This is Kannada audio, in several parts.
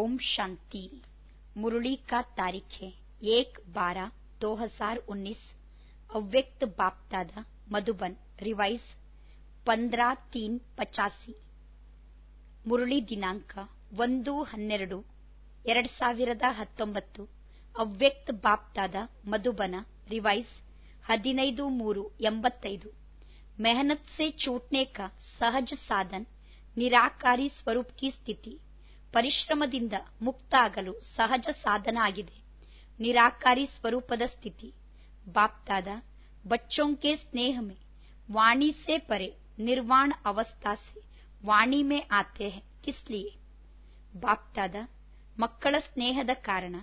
ಓಂ ಶಾಂತಿ ಮುರಳಿ ಕಾ ತಾರೀಖೆ ಬಾರೋ ಹಜಾರ್ ಉನ್ನಿಸ್ ಅವ್ಯಕ್ತ ಮಧುಬನ್ ಮುರುಳಿ ದಿನಾಂಕ ಒಂದು ಹನ್ನೆರಡು ಎರಡು ಸಾವಿರದ ಹತ್ತೊಂಬತ್ತು ಅವ್ಯಕ್ತ ಬಾಪ್ತಾದ ಮಧುಬನ ರಿವೈಸ್ ಹದಿನೈದು ಮೂರು ಎಂಬತ್ತೈದು ಮೆಹನತ್ ಚೂಟನೆ ಸಹಜ ಸಾಧನ ನಿರಾಕಾರಿ ಸ್ವರೂಪ ಕಥಿತಿ ಪರಿಶ್ರಮದಿಂದ ಮುಕ್ತಾಗಲು ಸಹಜ ಸಾಧನ ಆಗಿದೆ ನಿರಾಕಾರಿ ಸ್ವರೂಪದ ಸ್ಥಿತಿ ಬಾಪ್ತಾದ ಬಚ್ಚೋಂಕೆ ಮೇ ವಾಣಿ ಸೆ ಪರೆ ನಿರ್ವಾಣ ಅವಸ್ಥಾ ಸೆ ವಾಣಿ ಮೇ ಆತೆ ಕಿಸ್ಲಿಯೆ ಬಾಪ್ತಾದ ಮಕ್ಕಳ ಸ್ನೇಹದ ಕಾರಣ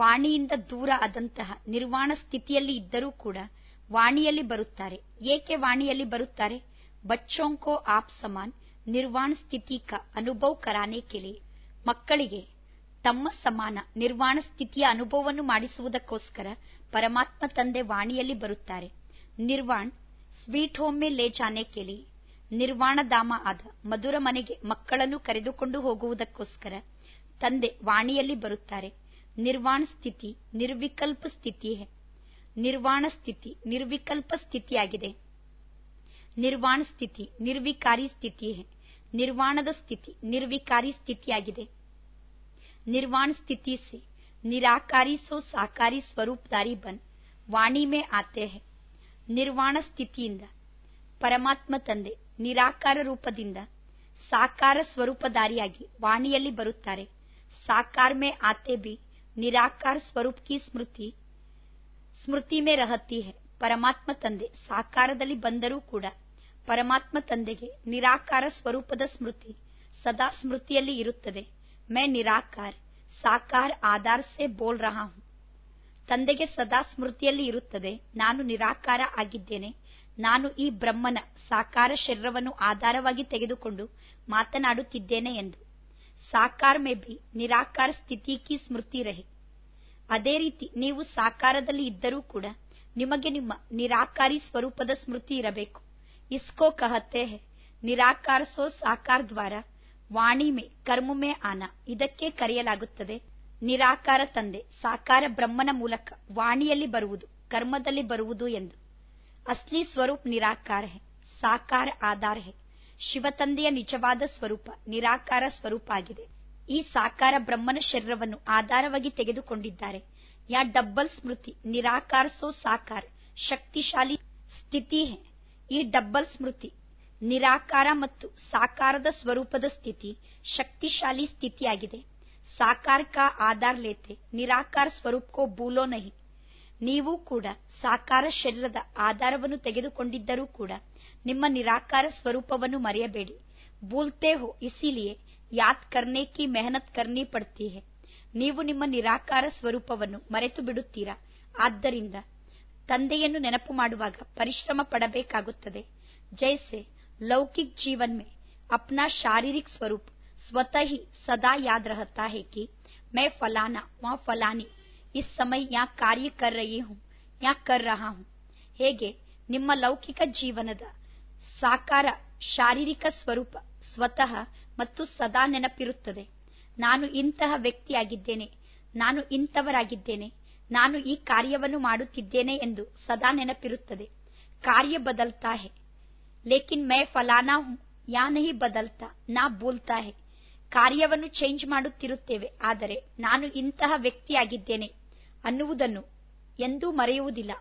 ವಾಣಿಯಿಂದ ದೂರ ಆದಂತಹ ನಿರ್ವಾಣ ಸ್ಥಿತಿಯಲ್ಲಿ ಇದ್ದರೂ ಕೂಡ ವಾಣಿಯಲ್ಲಿ ಬರುತ್ತಾರೆ ಏಕೆ ವಾಣಿಯಲ್ಲಿ ಬರುತ್ತಾರೆ ಬಚ್ಚೋಂಕೋ ಆಪ್ ಸಮಾನ್ ನಿರ್ವಾಣ ಸ್ಥಿತಿ ಕ ಅನುಭವ ಕರಾನೆ ಕೆಲಿಯೇ ಮಕ್ಕಳಿಗೆ ತಮ್ಮ ಸಮಾನ ನಿರ್ವಾಣ ಸ್ಥಿತಿಯ ಅನುಭವವನ್ನು ಮಾಡಿಸುವುದಕ್ಕೋಸ್ಕರ ಪರಮಾತ್ಮ ತಂದೆ ವಾಣಿಯಲ್ಲಿ ಬರುತ್ತಾರೆ ನಿರ್ವಾಣ್ ಸ್ವೀಟ್ ಹೋಮ್ ಲೇ ಜಾನೆ ಕೇಳಿ ಧಾಮ ಆದ ಮಧುರ ಮನೆಗೆ ಮಕ್ಕಳನ್ನು ಕರೆದುಕೊಂಡು ಹೋಗುವುದಕ್ಕೋಸ್ಕರ ತಂದೆ ವಾಣಿಯಲ್ಲಿ ಬರುತ್ತಾರೆ ನಿರ್ವಾಣ ಸ್ಥಿತಿ ನಿರ್ವಿಕಲ್ಪ ಸ್ಥಿತಿಯೇ ನಿರ್ವಾಣ ಸ್ಥಿತಿ ನಿರ್ವಿಕಲ್ಪ ಸ್ಥಿತಿಯಾಗಿದೆ ನಿರ್ವಾಣ ಸ್ಥಿತಿ ನಿರ್ವಿಕಾರಿ ಸ್ಥಿತಿಯೇ ನಿರ್ವಾಣದ ಸ್ಥಿತಿ ನಿರ್ವಿಕಾರಿ ಸ್ಥಿತಿಯಾಗಿದೆ ನಿರ್ವಾಣ ಸ್ಥಿತಿ से ನಿರಾಕಾರಿ ಸೋ ಸಾಕಾರಿ ಸ್ವರೂಪಧಾರಿ ಬನ್ ವಾಣಿ ಮೇ ಆತೆ ಹೇ ನಿರ್ವಾಣ ಸ್ಥಿತಿಯಿಂದ ಪರಮಾತ್ಮ ತಂದೆ ನಿರಾಕಾರ ರೂಪದಿಂದ ಸಾಕಾರ ಸ್ವರೂಪಧಾರಿಯಾಗಿ ವಾಣಿಯಲ್ಲಿ ಬರುತ್ತಾರೆ ಸಾಕಾರ ಮೇ ಆತೆ ಬಿ ನಿರಾಕಾರ ಸ್ವರೂಪ ಕಿ ಸ್ಮೃತಿ ಸ್ಮೃತಿ ಮೇ ರಹತಿ ಹೇ ಪರಮಾತ್ಮ ತಂದೆ ಸಾಕಾರದಲ್ಲಿ ಬಂದರೂ ಕೂಡ ಪರಮಾತ್ಮ ತಂದೆಗೆ ನಿರಾಕಾರ ಸ್ವರೂಪದ ಸ್ಮೃತಿ ಸದಾ ಸ್ಮೃತಿಯಲ್ಲಿ ಇರುತ್ತದೆ ಮೈ ನಿರಾಕಾರ ಸಾಕಾರ ಆಧಾರ ಸೆ ಬೋಲ್ ರಹಾ ಹೂ ತಂದೆಗೆ ಸದಾ ಸ್ಮೃತಿಯಲ್ಲಿ ಇರುತ್ತದೆ ನಾನು ನಿರಾಕಾರ ಆಗಿದ್ದೇನೆ ನಾನು ಈ ಬ್ರಹ್ಮನ ಸಾಕಾರ ಶರೀರವನ್ನು ಆಧಾರವಾಗಿ ತೆಗೆದುಕೊಂಡು ಮಾತನಾಡುತ್ತಿದ್ದೇನೆ ಎಂದು ಸಾಕಾರ ಮೇ ಬಿ ನಿರಾಕಾರ ಸ್ಥಿತಿ ಕಿ ಸ್ಮೃತಿ ರಹೆ ಅದೇ ರೀತಿ ನೀವು ಸಾಕಾರದಲ್ಲಿ ಇದ್ದರೂ ಕೂಡ ನಿಮಗೆ ನಿಮ್ಮ ನಿರಾಕಾರಿ ಸ್ವರೂಪದ ಸ್ಮೃತಿ ಇರಬೇಕು इसको कहते हैं ನಿರಾಕಾರ ಸೋ ಸಾಕಾರ ಮೇ ಕರ್ಮ ಮೇ ಆನ ಇದಕ್ಕೆ ಕರೆಯಲಾಗುತ್ತದೆ ನಿರಾಕಾರ ತಂದೆ ಸಾಕಾರ ಬ್ರಹ್ಮನ ಮೂಲಕ ವಾಣಿಯಲ್ಲಿ ಬರುವುದು ಕರ್ಮದಲ್ಲಿ ಬರುವುದು ಎಂದು ಅಸ್ಲಿ ಸ್ವರೂಪ ನಿರಾಕಾರ ಹೆ ಸಾಕಾರ ಆಧಾರ ಹೆ ಶಿವತಂದೆಯ ನಿಜವಾದ ಸ್ವರೂಪ ನಿರಾಕಾರ ಸ್ವರೂಪ ಆಗಿದೆ ಈ ಸಾಕಾರ ಬ್ರಹ್ಮನ ಶರೀರವನ್ನು ಆಧಾರವಾಗಿ ತೆಗೆದುಕೊಂಡಿದ್ದಾರೆ ಯಾ ಡಬ್ಬಲ್ ಸ್ಮೃತಿ ನಿರಾಕಾರ ಸೋ ಸಾಕಾರ ಶಕ್ತಿಶಾಲಿ ಸ್ಥಿತಿ ಹೆ ಈ ಡಬ್ಬಲ್ ಸ್ಮೃತಿ ನಿರಾಕಾರ ಮತ್ತು ಸಾಕಾರದ ಸ್ವರೂಪದ ಸ್ಥಿತಿ ಶಕ್ತಿಶಾಲಿ ಸ್ಥಿತಿಯಾಗಿದೆ ಸಾಕಾರ ಕಾ ಆಧಾರ್ ಲೇತೆ ನಿರಾಕಾರ ಸ್ವರೂಪಕ್ಕೋ ಬೂಲೋ ನಹಿ ನೀವು ಕೂಡ ಸಾಕಾರ ಶರೀರದ ಆಧಾರವನ್ನು ತೆಗೆದುಕೊಂಡಿದ್ದರೂ ಕೂಡ ನಿಮ್ಮ ನಿರಾಕಾರ ಸ್ವರೂಪವನ್ನು ಮರೆಯಬೇಡಿ ಬೂಲ್ತೆ ಹೋ ಇಸಿಲಿಯೇ ಯಾತ್ ಕರ್ನೆ ಕಿ ಮೆಹನತ್ ಕರ್ನಿ ಪಡ್ತೀಹೆ ನೀವು ನಿಮ್ಮ ನಿರಾಕಾರ ಸ್ವರೂಪವನ್ನು ಮರೆತು ಬಿಡುತ್ತೀರಾ ಆದ್ದರಿಂದ ತಂದೆಯನ್ನು ನೆನಪು ಮಾಡುವಾಗ ಪರಿಶ್ರಮ ಪಡಬೇಕಾಗುತ್ತದೆ ಜೈಸೆ ಲೌಕಿಕ ಜೀವನ್ ಮೇ ಅಪ್ನಾ शारीरिक ಸ್ವರೂಪ स्वतः ಸದಾ सदा याद रहता है कि मैं फलाना ಸಮಯ ಯಾ इस समय ಕಾರ್ಯ ಕರ್ ರಹಿ ಹೂ ಯಾ ಕರ್ ರಹಾ ಹೂ ಹೇಗೆ ನಿಮ್ಮ ಲೌಕಿಕ ಜೀವನದ ಸಾಕಾರ ಶಾರೀರಿಕ ಸ್ವರೂಪ ಸ್ವತಃ ಮತ್ತು ಸದಾ ನೆನಪಿರುತ್ತದೆ ನಾನು ಇಂತಹ ವ್ಯಕ್ತಿಯಾಗಿದ್ದೇನೆ ನಾನು ಇಂಥವರಾಗಿದ್ದೇನೆ ನಾನು ಈ ಕಾರ್ಯವನ್ನು ಮಾಡುತ್ತಿದ್ದೇನೆ ಎಂದು ಸದಾ ನೆನಪಿರುತ್ತದೆ ಕಾರ್ಯ ಬದಲ್ತಾ ಹೇ ಲೇಕಿನ್ ಮೈ ಫಲಾನಾ ಹೂ ಯಾ ನಹಿ ಬದಲ್ತಾ ನಾ ಬೋಲ್ತಾ ಹೇ ಕಾರ್ಯವನ್ನು ಚೇಂಜ್ ಮಾಡುತ್ತಿರುತ್ತೇವೆ ಆದರೆ ನಾನು ಇಂತಹ ವ್ಯಕ್ತಿಯಾಗಿದ್ದೇನೆ ಅನ್ನುವುದನ್ನು ಎಂದೂ ಮರೆಯುವುದಿಲ್ಲ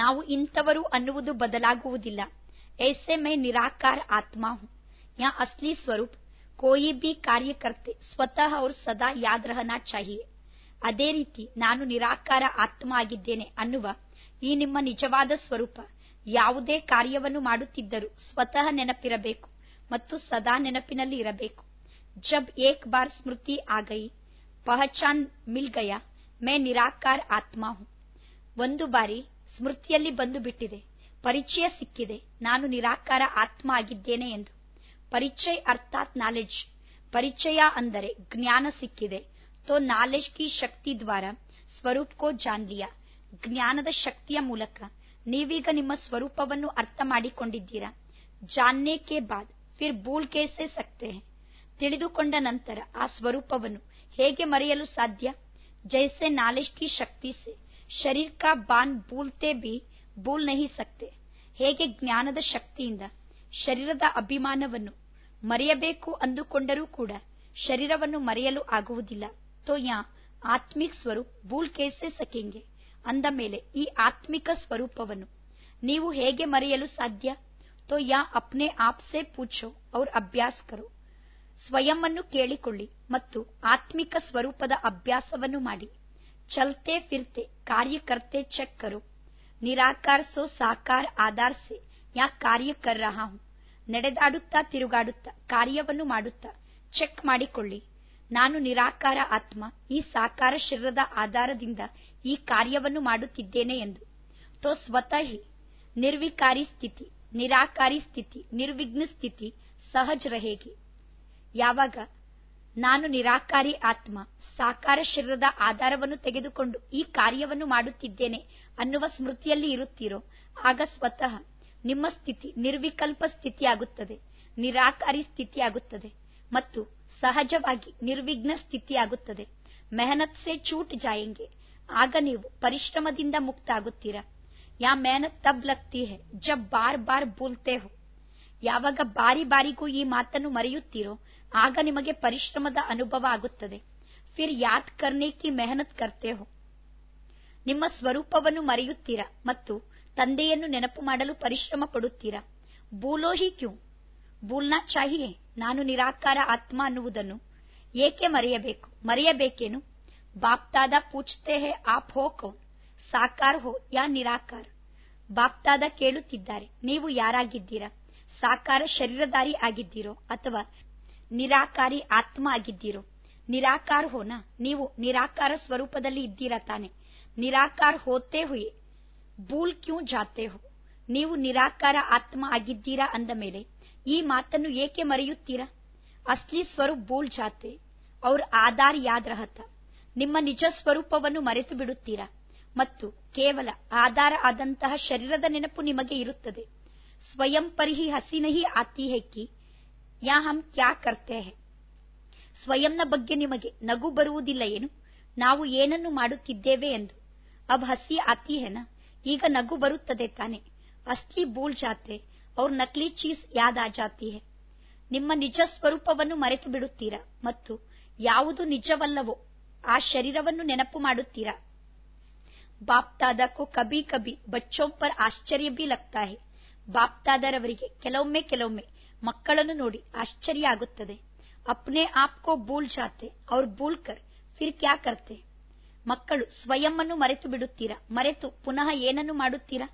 ನಾವು ಇಂಥವರು ಅನ್ನುವುದು ಬದಲಾಗುವುದಿಲ್ಲ ಎಸ್ ಮೈ ನಿರಾಕಾರ ನಿರಾಕಾರ हूँ या ಯಾ ಸ್ವರೂಪ್ ಸ್ವರೂಪ್ ಕೋಯಿ ಬಿ ಸ್ವತಃ ಸ್ವತಃ ಸದಾ ಸದಾ ಯಾದ್ರಹನಾ ಚಾಹಿಯೇ ಅದೇ ರೀತಿ ನಾನು ನಿರಾಕಾರ ಆತ್ಮ ಆಗಿದ್ದೇನೆ ಅನ್ನುವ ಈ ನಿಮ್ಮ ನಿಜವಾದ ಸ್ವರೂಪ ಯಾವುದೇ ಕಾರ್ಯವನ್ನು ಮಾಡುತ್ತಿದ್ದರೂ ಸ್ವತಃ ನೆನಪಿರಬೇಕು ಮತ್ತು ಸದಾ ನೆನಪಿನಲ್ಲಿ ಇರಬೇಕು ಜಬ್ ಏಕ್ ಬಾರ್ ಸ್ಮೃತಿ ಆಗೈ ಪಹಚಾನ್ ಮಿಲ್ ಗಯಾ ಮೇ ನಿರಾಕಾರ ಆತ್ಮ ಹೂ ಒಂದು ಬಾರಿ ಸ್ಮೃತಿಯಲ್ಲಿ ಬಂದು ಬಿಟ್ಟಿದೆ ಪರಿಚಯ ಸಿಕ್ಕಿದೆ ನಾನು ನಿರಾಕಾರ ಆತ್ಮ ಆಗಿದ್ದೇನೆ ಎಂದು ಪರಿಚಯ ಅರ್ಥಾತ್ ನಾಲೆಡ್ಜ್ ಪರಿಚಯ ಅಂದರೆ ಜ್ಞಾನ ಸಿಕ್ಕಿದೆ तो नॉलेज की ಶಕ್ತಿ ದ್ವಾರ ಸ್ವರೂಪ್ ಕೋ ಜಾನ್ಲಿಯಾ ಜ್ಞಾನದ ಶಕ್ತಿಯ ಮೂಲಕ ನೀವೀಗ ನಿಮ್ಮ ಸ್ವರೂಪವನ್ನು ಅರ್ಥ ಮಾಡಿಕೊಂಡಿದ್ದೀರಾ ಜಾನ್ನೆ ಕೆ ಬಾದ್ ಫಿರ್ ಬೂಲ್ ಕೇಸೆ ಸಕ್ತೆ ತಿಳಿದುಕೊಂಡ ನಂತರ ಆ ಸ್ವರೂಪವನ್ನು ಹೇಗೆ ಮರೆಯಲು ಸಾಧ್ಯ ಜೈಸೆ ನಾಲೆಜ್ ಕಿ ಶಕ್ತಿ ಸೆ ಶರೀರ್ ಕಾ ಬಾನ್ ಬೂಲ್ತೆ ಬಿ ಭೂಲ್ ನಹಿ ಸಕ್ತೆ ಹೇಗೆ ಜ್ಞಾನದ ಶಕ್ತಿಯಿಂದ ಶರೀರದ ಅಭಿಮಾನವನ್ನು ಮರೆಯಬೇಕು ಅಂದುಕೊಂಡರೂ ಕೂಡ ಶರೀರವನ್ನು ಮರೆಯಲು ಆಗುವುದಿಲ್ಲ तो ಆತ್ಮಿಕ ಸ್ವರೂಪ ಭೂಲ್ ಕೇಸೆ ಸಕೆಂಗೆ ಅಂದ ಮೇಲೆ ಈ ಆತ್ಮಿಕ ಸ್ವರೂಪವನ್ನು ನೀವು ಹೇಗೆ ಮರೆಯಲು ಸಾಧ್ಯ ತೋ ಯಾ ಅಪ್ನೆ ಆಪ್ಸೆ ಪೂಛೋ ಅವ್ರ ಅಭ್ಯಾಸ ಕರೋ ಸ್ವಯಂ ಅನ್ನು ಕೇಳಿಕೊಳ್ಳಿ ಮತ್ತು ಆತ್ಮಿಕ ಸ್ವರೂಪದ ಅಭ್ಯಾಸವನ್ನು ಮಾಡಿ ಚಲ್ತೆ ಫಿರ್ತೆ ಕಾರ್ಯಕರ್ತೆ ಚೆಕ್ ಕರೋ ನಿರಾಕಾರ ಸೋ ಸಾಕಾರ ಆಧಾರ್ ಸೆ ಯಾ ಕಾರ್ಯ ಕರ್ ನಡೆದಾಡುತ್ತಾ ತಿರುಗಾಡುತ್ತಾ ಕಾರ್ಯವನ್ನು ಮಾಡುತ್ತಾ ಚೆಕ್ ಮಾಡಿಕೊಳ್ಳಿ ನಾನು ನಿರಾಕಾರ ಆತ್ಮ ಈ ಸಾಕಾರ ಶರೀರದ ಆಧಾರದಿಂದ ಈ ಕಾರ್ಯವನ್ನು ಮಾಡುತ್ತಿದ್ದೇನೆ ಎಂದು ತೋ ಸ್ವತಃ ನಿರ್ವಿಕಾರಿ ಸ್ಥಿತಿ ನಿರಾಕಾರಿ ಸ್ಥಿತಿ ನಿರ್ವಿಘ್ನ ಸ್ಥಿತಿ ಸಹಜ ರಹೇಗೆ ಯಾವಾಗ ನಾನು ನಿರಾಕಾರಿ ಆತ್ಮ ಸಾಕಾರ ಶರೀರದ ಆಧಾರವನ್ನು ತೆಗೆದುಕೊಂಡು ಈ ಕಾರ್ಯವನ್ನು ಮಾಡುತ್ತಿದ್ದೇನೆ ಅನ್ನುವ ಸ್ಮೃತಿಯಲ್ಲಿ ಇರುತ್ತೀರೋ ಆಗ ಸ್ವತಃ ನಿಮ್ಮ ಸ್ಥಿತಿ ನಿರ್ವಿಕಲ್ಪ ಸ್ಥಿತಿಯಾಗುತ್ತದೆ ನಿರಾಕಾರಿ ಸ್ಥಿತಿಯಾಗುತ್ತದೆ ಮತ್ತು ಸಹಜವಾಗಿ ನಿರ್ವಿಘ್ನ ಸ್ಥಿತಿಯಾಗುತ್ತದೆ ಮೆಹನತ್ ಸೆ ಚೂಟ್ जाएंगे ಆಗ ನೀವು ಪರಿಶ್ರಮದಿಂದ ಮುಕ್ತ ಆಗುತ್ತೀರಾ ಯಾ ಮೆಹನತ್ ತಬ್ ಲಗ್ತಿ ಹೇ ಜಬ್ ಬಾರ್ ಬಾರ್ ಬೂಲ್ತೆ ಹೋ ಯಾವಾಗ ಬಾರಿ ಬಾರಿಗೂ ಈ ಮಾತನ್ನು ಮರೆಯುತ್ತೀರೋ ಆಗ ನಿಮಗೆ ಪರಿಶ್ರಮದ ಅನುಭವ ಆಗುತ್ತದೆ ಫಿರ್ ಯಾದ್ ಕರ್ನೆ ಕಿ ಮೆಹನತ್ ಕರ್ತೆ ಹೋ ನಿಮ್ಮ ಸ್ವರೂಪವನ್ನು ಮರೆಯುತ್ತೀರಾ ಮತ್ತು ತಂದೆಯನ್ನು ನೆನಪು ಮಾಡಲು ಪರಿಶ್ರಮ ಪಡುತ್ತೀರಾ ಬೂಲೋಹಿ ಕ್ಯೂ ಭೂಲ್ನಾ ಚಾಹಿಯೇ ನಾನು ನಿರಾಕಾರ ಆತ್ಮ ಅನ್ನುವುದನ್ನು ಏಕೆ ಮರೆಯಬೇಕು ಮರೆಯಬೇಕೇನು ಬಾಪ್ತಾದ ಪೂಜ್ತೆ ಹೇ ಆಪ್ ಹೋ ಕೋ ಸಾಕಾರ ಹೋ ಯಾ ನಿರಾಕಾರ ಬಾಪ್ತಾದ ಕೇಳುತ್ತಿದ್ದಾರೆ ನೀವು ಯಾರಾಗಿದ್ದೀರಾ ಸಾಕಾರ ಶರೀರಧಾರಿ ಆಗಿದ್ದೀರೋ ಅಥವಾ ನಿರಾಕಾರಿ ಆತ್ಮ ಆಗಿದ್ದೀರೋ ನಿರಾಕಾರ ಹೋನ ನೀವು ನಿರಾಕಾರ ಸ್ವರೂಪದಲ್ಲಿ ಇದ್ದೀರಾ ತಾನೆ ನಿರಾಕಾರ ಹೋತೆ ಹುಯೆ ಬೂಲ್ ಕ್ಯೂ ಜಾತೆ ಹೋ ನೀವು ನಿರಾಕಾರ ಆತ್ಮ ಆಗಿದ್ದೀರಾ ಅಂದ ಮೇಲೆ ಈ ಮಾತನ್ನು ಏಕೆ ಮರೆಯುತ್ತೀರಾ ಅಸ್ಲಿ ಸ್ವರೂಪ್ ಬೋಲ್ ಜಾತೆ ಅವ್ರ ಆಧಾರ್ ಯಾದ್ ರಹತ ನಿಮ್ಮ ನಿಜ ಸ್ವರೂಪವನ್ನು ಮರೆತು ಬಿಡುತ್ತೀರಾ ಮತ್ತು ಕೇವಲ ಆಧಾರ ಆದಂತಹ ಶರೀರದ ನೆನಪು ನಿಮಗೆ ಇರುತ್ತದೆ ಸ್ವಯಂ ಪರಿಹಿ ಹಸಿನಹಿ ಆತಿ ಹೆಕ್ಕಿ ಯಾ ಹಂ ಕ್ಯಾ ಕರ್ತೆ ಸ್ವಯಂನ ಬಗ್ಗೆ ನಿಮಗೆ ನಗು ಬರುವುದಿಲ್ಲ ಏನು ನಾವು ಏನನ್ನು ಮಾಡುತ್ತಿದ್ದೇವೆ ಎಂದು ಅಬ್ ಹಸಿ ಆತಿ ಹೆನ ಈಗ ನಗು ಬರುತ್ತದೆ ತಾನೆ ಅಸ್ಥಿ ಬೂಲ್ ಜಾತೆ ಅವ್ರ ನಕಲಿ ಚೀಸ್ ಯಾದ ಜಾತಿ ಹೇ ನಿಮ್ಮ ನಿಜ ಸ್ವರೂಪವನ್ನು ಮರೆತು ಬಿಡುತ್ತೀರಾ ಮತ್ತು ಯಾವುದು ನಿಜವಲ್ಲವೋ ಆ ಶರೀರವನ್ನು ನೆನಪು ಮಾಡುತ್ತೀರಾ ಬಾಪ್ ಕಬಿ ಕಬಿ ಆಶ್ಚರ್ಯ ಬಿ ಲಗ್ತಾ ಹೇ ಕೆಲವೊಮ್ಮೆ ಕೆಲವೊಮ್ಮೆ ಮಕ್ಕಳನ್ನು ನೋಡಿ ಆಶ್ಚರ್ಯ ಆಗುತ್ತದೆ ಅಪ್ನೆ ಆಪ್ಕೋ ಬೂಲ್ ಜಾತೆ ಅವ್ರ ಬೂಲ್ ಕರ್ ಫಿರ್ ಕ್ಯಾ ಕರ್ತೆ ಮಕ್ಕಳು ಸ್ವಯಂ ಅನ್ನು ಮರೆತು ಬಿಡುತ್ತೀರಾ ಮರೆತು ಪುನಃ ಏನನ್ನು ಮಾಡುತ್ತೀರಾ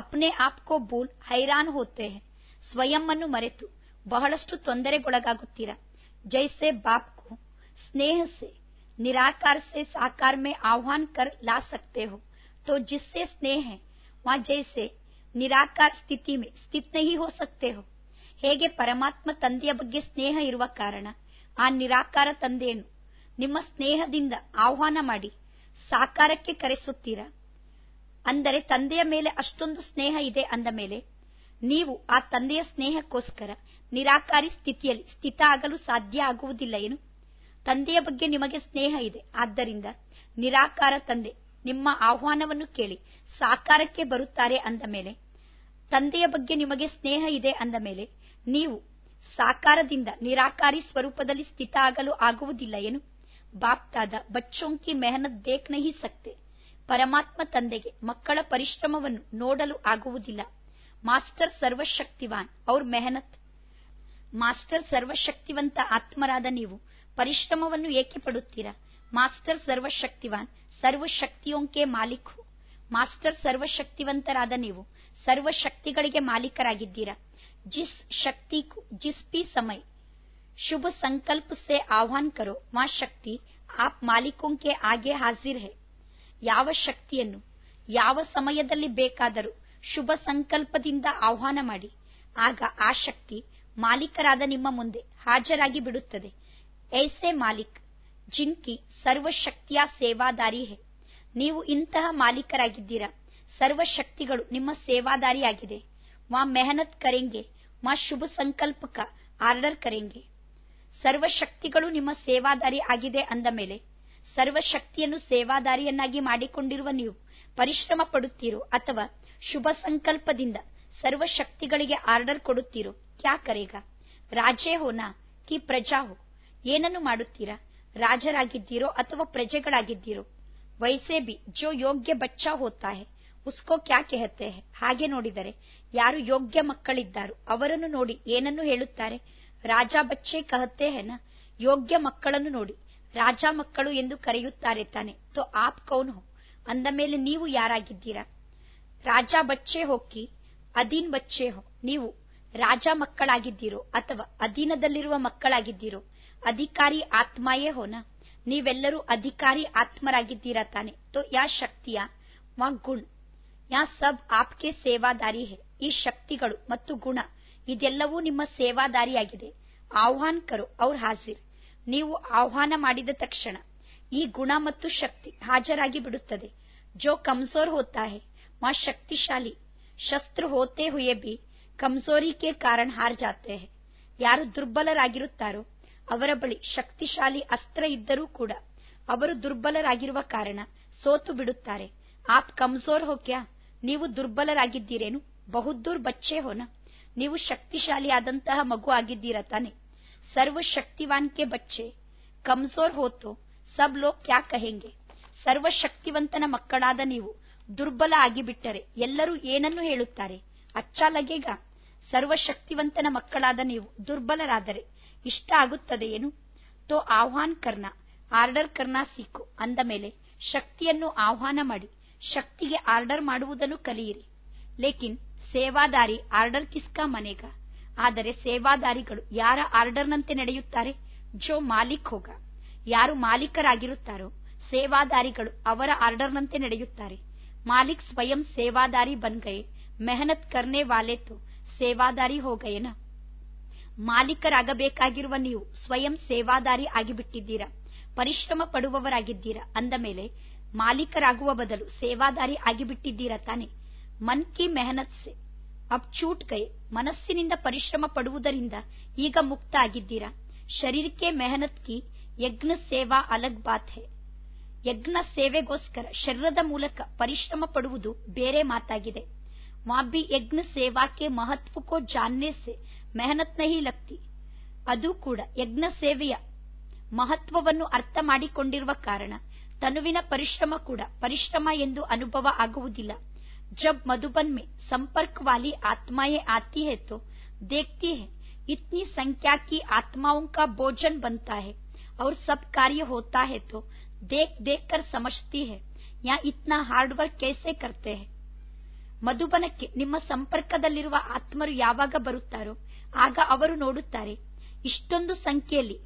ಅಪ್ನೆ ಆಪ್ಕೋ ಕೋ ಭೂಲ್ ಹೈರಾನ್ ಹೋತೆ ಸ್ವಯಂವನ್ನು ಮರೆತು ಬಹಳಷ್ಟು ತೊಂದರೆಗೊಳಗಾಗುತ್ತೀರಾ ಜೈಸೆ ಬಾಪ್ಕು ಸ್ನೇಹಸೆ ಸಾಕಾರ ಮೇ ಆಹ್ವಾನ ಕರ್ ಲಾ ಸಕ್ತೆ ಹೋ ತೋ ಜಿಸ್ಸೆ ಸ್ನೇಹ ನಿರಾಕಾರ ಸ್ಥಿತಿ ಮೇ ನಹಿ ಹೋ ಸಕ್ತೆ ಹೋ ಹೇಗೆ ಪರಮಾತ್ಮ ತಂದೆಯ ಬಗ್ಗೆ ಸ್ನೇಹ ಇರುವ ಕಾರಣ ಆ ನಿರಾಕಾರ ತಂದೆಯನ್ನು ನಿಮ್ಮ ಸ್ನೇಹದಿಂದ ಆಹ್ವಾನ ಮಾಡಿ ಸಾಕಾರಕ್ಕೆ ಕರೆಸುತ್ತೀರಾ ಅಂದರೆ ತಂದೆಯ ಮೇಲೆ ಅಷ್ಟೊಂದು ಸ್ನೇಹ ಇದೆ ಅಂದ ಮೇಲೆ ನೀವು ಆ ತಂದೆಯ ಸ್ನೇಹಕ್ಕೋಸ್ಕರ ನಿರಾಕಾರಿ ಸ್ಥಿತಿಯಲ್ಲಿ ಸ್ಥಿತ ಆಗಲು ಸಾಧ್ಯ ಆಗುವುದಿಲ್ಲ ಏನು ತಂದೆಯ ಬಗ್ಗೆ ನಿಮಗೆ ಸ್ನೇಹ ಇದೆ ಆದ್ದರಿಂದ ನಿರಾಕಾರ ತಂದೆ ನಿಮ್ಮ ಆಹ್ವಾನವನ್ನು ಕೇಳಿ ಸಾಕಾರಕ್ಕೆ ಬರುತ್ತಾರೆ ಅಂದ ಮೇಲೆ ತಂದೆಯ ಬಗ್ಗೆ ನಿಮಗೆ ಸ್ನೇಹ ಇದೆ ಅಂದ ಮೇಲೆ ನೀವು ಸಾಕಾರದಿಂದ ನಿರಾಕಾರಿ ಸ್ವರೂಪದಲ್ಲಿ ಸ್ಥಿತ ಆಗಲು ಆಗುವುದಿಲ್ಲ ಏನು ಬಾಪ್ತಾದ ಬಚ್ಚೋಂಕಿ ಮೆಹನತ್ ದೇಖ್ ನಹಿ ಸಕ್ತೆ ಪರಮಾತ್ಮ ತಂದೆಗೆ ಮಕ್ಕಳ ಪರಿಶ್ರಮವನ್ನು ನೋಡಲು ಆಗುವುದಿಲ್ಲ ಮಾಸ್ಟರ್ ಸರ್ವಶಕ್ತಿವಾನ್ ಅವ್ರ ಮೆಹನತ್ ಮಾಸ್ಟರ್ ಸರ್ವಶಕ್ತಿವಂತ ಆತ್ಮರಾದ ನೀವು ಪರಿಶ್ರಮವನ್ನು ಏಕೆ ಪಡುತ್ತೀರಾ ಮಾಸ್ಟರ್ ಸರ್ವಶಕ್ತಿವಾನ್ ಸರ್ವಶಕ್ತಿಯೊಂಕೆ ಮಾಲೀಕ್ ಮಾಸ್ಟರ್ ಸರ್ವಶಕ್ತಿವಂತರಾದ ನೀವು ಸರ್ವಶಕ್ತಿಗಳಿಗೆ ಮಾಲೀಕರಾಗಿದ್ದೀರಾ ಜಿಸ್ ಶಕ್ತಿ ಜಿಸ್ ಪಿ ಸಮಯ ಶುಭ ಸಂಕಲ್ಪ ಸೇ ಆಹ್ವಾನ್ ಕರೋ ಮಾ ಶಕ್ತಿ ಆಪ್ मालिकों ಆಗೇ ಹಾಜಿರ್ ಹೇ ಯಾವ ಶಕ್ತಿಯನ್ನು ಯಾವ ಸಮಯದಲ್ಲಿ ಬೇಕಾದರೂ ಶುಭ ಸಂಕಲ್ಪದಿಂದ ಆಹ್ವಾನ ಮಾಡಿ ಆಗ ಆ ಶಕ್ತಿ ಮಾಲೀಕರಾದ ನಿಮ್ಮ ಮುಂದೆ ಹಾಜರಾಗಿ ಬಿಡುತ್ತದೆ ಏಸೆ ಮಾಲೀಕ್ ಜಿಂಕಿ ಸರ್ವಶಕ್ತಿಯ ಸೇವಾದಾರಿ ಹೇ ನೀವು ಇಂತಹ ಮಾಲೀಕರಾಗಿದ್ದೀರಾ ಸರ್ವಶಕ್ತಿಗಳು ನಿಮ್ಮ ಸೇವಾದಾರಿಯಾಗಿದೆ ಮಾ ಮೆಹನತ್ ಕರೆಂಗೆ ಮಾ ಶುಭ ಸಂಕಲ್ಪಕ ಆರ್ಡರ್ ಕರೆಂಗೆ ಸರ್ವಶಕ್ತಿಗಳು ನಿಮ್ಮ ಸೇವಾದಾರಿ ಆಗಿದೆ ಅಂದ ಮೇಲೆ ಸರ್ವಶಕ್ತಿಯನ್ನು ಸೇವಾದಾರಿಯನ್ನಾಗಿ ಮಾಡಿಕೊಂಡಿರುವ ನೀವು ಪರಿಶ್ರಮ ಪಡುತ್ತೀರೋ ಅಥವಾ ಶುಭ ಸಂಕಲ್ಪದಿಂದ ಶಕ್ತಿಗಳಿಗೆ ಆರ್ಡರ್ ಕೊಡುತ್ತೀರೋ ಕ್ಯಾ ಕರೆಗ ರಾಜೇ ಹೋನಾ ಕಿ ಪ್ರಜಾ ಹೋ ಏನನ್ನು ಮಾಡುತ್ತೀರಾ ರಾಜರಾಗಿದ್ದೀರೋ ಅಥವಾ ಪ್ರಜೆಗಳಾಗಿದ್ದೀರೋ ವಯಸ್ಸೇ ಬಿ ಜೋ ಯೋಗ್ಯ ಬಚ್ಚಾ ಹೋತಾ ಹೇ ಉಸ್ಕೋ ಕ್ಯಾ ಕೆಹತೆ ಹಾಗೆ ನೋಡಿದರೆ ಯಾರು ಯೋಗ್ಯ ಮಕ್ಕಳಿದ್ದಾರೋ ಅವರನ್ನು ನೋಡಿ ಏನನ್ನು ಹೇಳುತ್ತಾರೆ ರಾಜಾ ಬಚ್ಚೆ ಕಹತೆ ಹೆನ ಯೋಗ್ಯ ಮಕ್ಕಳನ್ನು ನೋಡಿ ರಾಜ ಮಕ್ಕಳು ಎಂದು ಕರೆಯುತ್ತಾರೆ ತಾನೆ ತೋ ಆಪ್ ಕೌನ್ ಹೋ ಅಂದ ಮೇಲೆ ನೀವು ಯಾರಾಗಿದ್ದೀರಾ ರಾಜ ಬಚ್ಚೆ ಹೋಕ್ಕಿ ಅಧೀನ್ ಬಚ್ಚೆ ಹೋ ನೀವು ರಾಜ ಮಕ್ಕಳಾಗಿದ್ದೀರೋ ಅಥವಾ ಅಧೀನದಲ್ಲಿರುವ ಮಕ್ಕಳಾಗಿದ್ದೀರೋ ಅಧಿಕಾರಿ ಆತ್ಮಯೇ ಹೋನಾ ನೀವೆಲ್ಲರೂ ಅಧಿಕಾರಿ ಆತ್ಮರಾಗಿದ್ದೀರಾ ತಾನೆ ತೋ ಯಾ ಶಕ್ತಿಯ ವಾ ಗುಣ್ ಯಾ ಸಬ್ ಆಪ್ಗೆ ಸೇವಾದಾರಿ ಹೇ ಈ ಶಕ್ತಿಗಳು ಮತ್ತು ಗುಣ ಇದೆಲ್ಲವೂ ನಿಮ್ಮ ಸೇವಾದಾರಿಯಾಗಿದೆ ಆಹ್ವಾನ್ ಕರು ಅವ್ರ ಹಾಜಿರ್ ನೀವು ಆಹ್ವಾನ ಮಾಡಿದ ತಕ್ಷಣ ಈ ಗುಣ ಮತ್ತು ಶಕ್ತಿ ಹಾಜರಾಗಿ ಬಿಡುತ್ತದೆ ಜೋ ಕಮ್ಸೋರ್ ಹೋತಾ ಹೇ ಮಾ ಶಕ್ತಿಶಾಲಿ ಶಸ್ತ್ರ ಹೋತೆ ಹುಯೆ ಬಿ ಕಮ್ಸೋರಿ ಕೆ ಕಾರಣ ಹಾರ್ ಜಾತೆ ಹೇ ಯಾರು ದುರ್ಬಲರಾಗಿರುತ್ತಾರೋ ಅವರ ಬಳಿ ಶಕ್ತಿಶಾಲಿ ಅಸ್ತ್ರ ಇದ್ದರೂ ಕೂಡ ಅವರು ದುರ್ಬಲರಾಗಿರುವ ಕಾರಣ ಸೋತು ಬಿಡುತ್ತಾರೆ ಆಪ್ ಕಮ್ಸೋರ್ ಹೋಕ್ಯಾ ಕ್ಯಾ ನೀವು ದುರ್ಬಲರಾಗಿದ್ದೀರೇನು ಬಹುದ್ದೂರ್ ಬಚ್ಚೆ ಹೋನ ನೀವು ಶಕ್ತಿಶಾಲಿಯಾದಂತಹ ಮಗು ಆಗಿದ್ದೀರಾ ತಾನೆ सर्वशक्तिवान के बच्चे ಕಮ್ಸೋರ್ ಹೋತೋ ಸಬ್ ಲೋಕ್ ಕ್ಯಾ ಸರ್ವ ಶಕ್ತಿವಂತನ ಮಕ್ಕಳಾದ ನೀವು ದುರ್ಬಲ ಆಗಿಬಿಟ್ಟರೆ ಎಲ್ಲರೂ ಏನನ್ನು ಹೇಳುತ್ತಾರೆ ಅಚ್ಚ ಲಗೇಗ ಶಕ್ತಿವಂತನ ಮಕ್ಕಳಾದ ನೀವು ದುರ್ಬಲರಾದರೆ ಇಷ್ಟ ಆಗುತ್ತದೆಯೇನು ತೋ ಆಹ್ವಾನ್ ಕರ್ನ ಆರ್ಡರ್ ಕರ್ನ ಸೀಕು ಅಂದ ಮೇಲೆ ಶಕ್ತಿಯನ್ನು ಆಹ್ವಾನ ಮಾಡಿ ಶಕ್ತಿಗೆ ಆರ್ಡರ್ ಮಾಡುವುದನ್ನು ಕಲಿಯಿರಿ ಲೇಕಿನ್ ಸೇವಾದಾರಿ ಆರ್ಡರ್ ಕಿಸ್ಕಾ ಮನೆಗ ಆದರೆ ಸೇವಾದಾರಿಗಳು ಯಾರ ಆರ್ಡರ್ನಂತೆ ನಡೆಯುತ್ತಾರೆ ಜೋ ಮಾಲೀಕ್ ಹೋಗ ಯಾರು ಮಾಲೀಕರಾಗಿರುತ್ತಾರೋ ಸೇವಾದಾರಿಗಳು ಅವರ ಆರ್ಡರ್ನಂತೆ ನಡೆಯುತ್ತಾರೆ ಮಾಲೀಕ್ ಸ್ವಯಂ ಸೇವಾದಾರಿ ಬನ್ ಗಯೆ ಮೆಹನತ್ ಕರ್ನೆ ವಾಲೆ ತೋ ಸೇವಾದಾರಿ ಹೋಗಯೇನ ಮಾಲೀಕರಾಗಬೇಕಾಗಿರುವ ನೀವು ಸ್ವಯಂ ಸೇವಾದಾರಿ ಆಗಿಬಿಟ್ಟಿದ್ದೀರಾ ಪರಿಶ್ರಮ ಪಡುವವರಾಗಿದ್ದೀರಾ ಅಂದ ಮೇಲೆ ಮಾಲೀಕರಾಗುವ ಬದಲು ಸೇವಾದಾರಿ ಆಗಿಬಿಟ್ಟಿದ್ದೀರಾ ತಾನೆ ಮನ್ ಕಿ ಮೆಹನತ್ ಸೇ ಕೈ ಮನಸ್ಸಿನಿಂದ ಪರಿಶ್ರಮ ಪಡುವುದರಿಂದ ಈಗ ಮುಕ್ತ ಆಗಿದ್ದೀರಾ ಶರೀರಕ್ಕೆ ಮೆಹನತ್ ಕಿ ಯಜ್ಞ ಸೇವಾ ಅಲಗ್ ಬಾತ್ ಹೇ ಯಜ್ಞ ಸೇವೆಗೋಸ್ಕರ ಶರೀರದ ಮೂಲಕ ಪರಿಶ್ರಮ ಪಡುವುದು ಬೇರೆ ಮಾತಾಗಿದೆ ಮಾಬಿ ಯಜ್ಞ ಸೇವಾಕ್ಕೆ ಕೋ ಜಾನ್ನೆ ಸೆ ಮೆಹನತ್ ನಹಿ ಲಗ್ತಿ ಅದು ಕೂಡ ಯಜ್ಞ ಸೇವೆಯ ಮಹತ್ವವನ್ನು ಅರ್ಥ ಮಾಡಿಕೊಂಡಿರುವ ಕಾರಣ ತನುವಿನ ಪರಿಶ್ರಮ ಕೂಡ ಪರಿಶ್ರಮ ಎಂದು ಅನುಭವ ಆಗುವುದಿಲ್ಲ जब मधुबन में संपर्क वाली आत्माएं आती है तो देखती है इतनी संख्या की आत्माओं का भोजन बनता है ಮಧುಬನಕ್ಕೆ ನಿಮ್ಮ ಸಂಪರ್ಕದಲ್ಲಿರುವ ಆತ್ಮರು ಯಾವಾಗ ಬರುತ್ತಾರೋ ಆಗ ಅವರು ನೋಡುತ್ತಾರೆ ಇಷ್ಟೊಂದು ಸಂಖ್ಯೆಯಲ್ಲಿ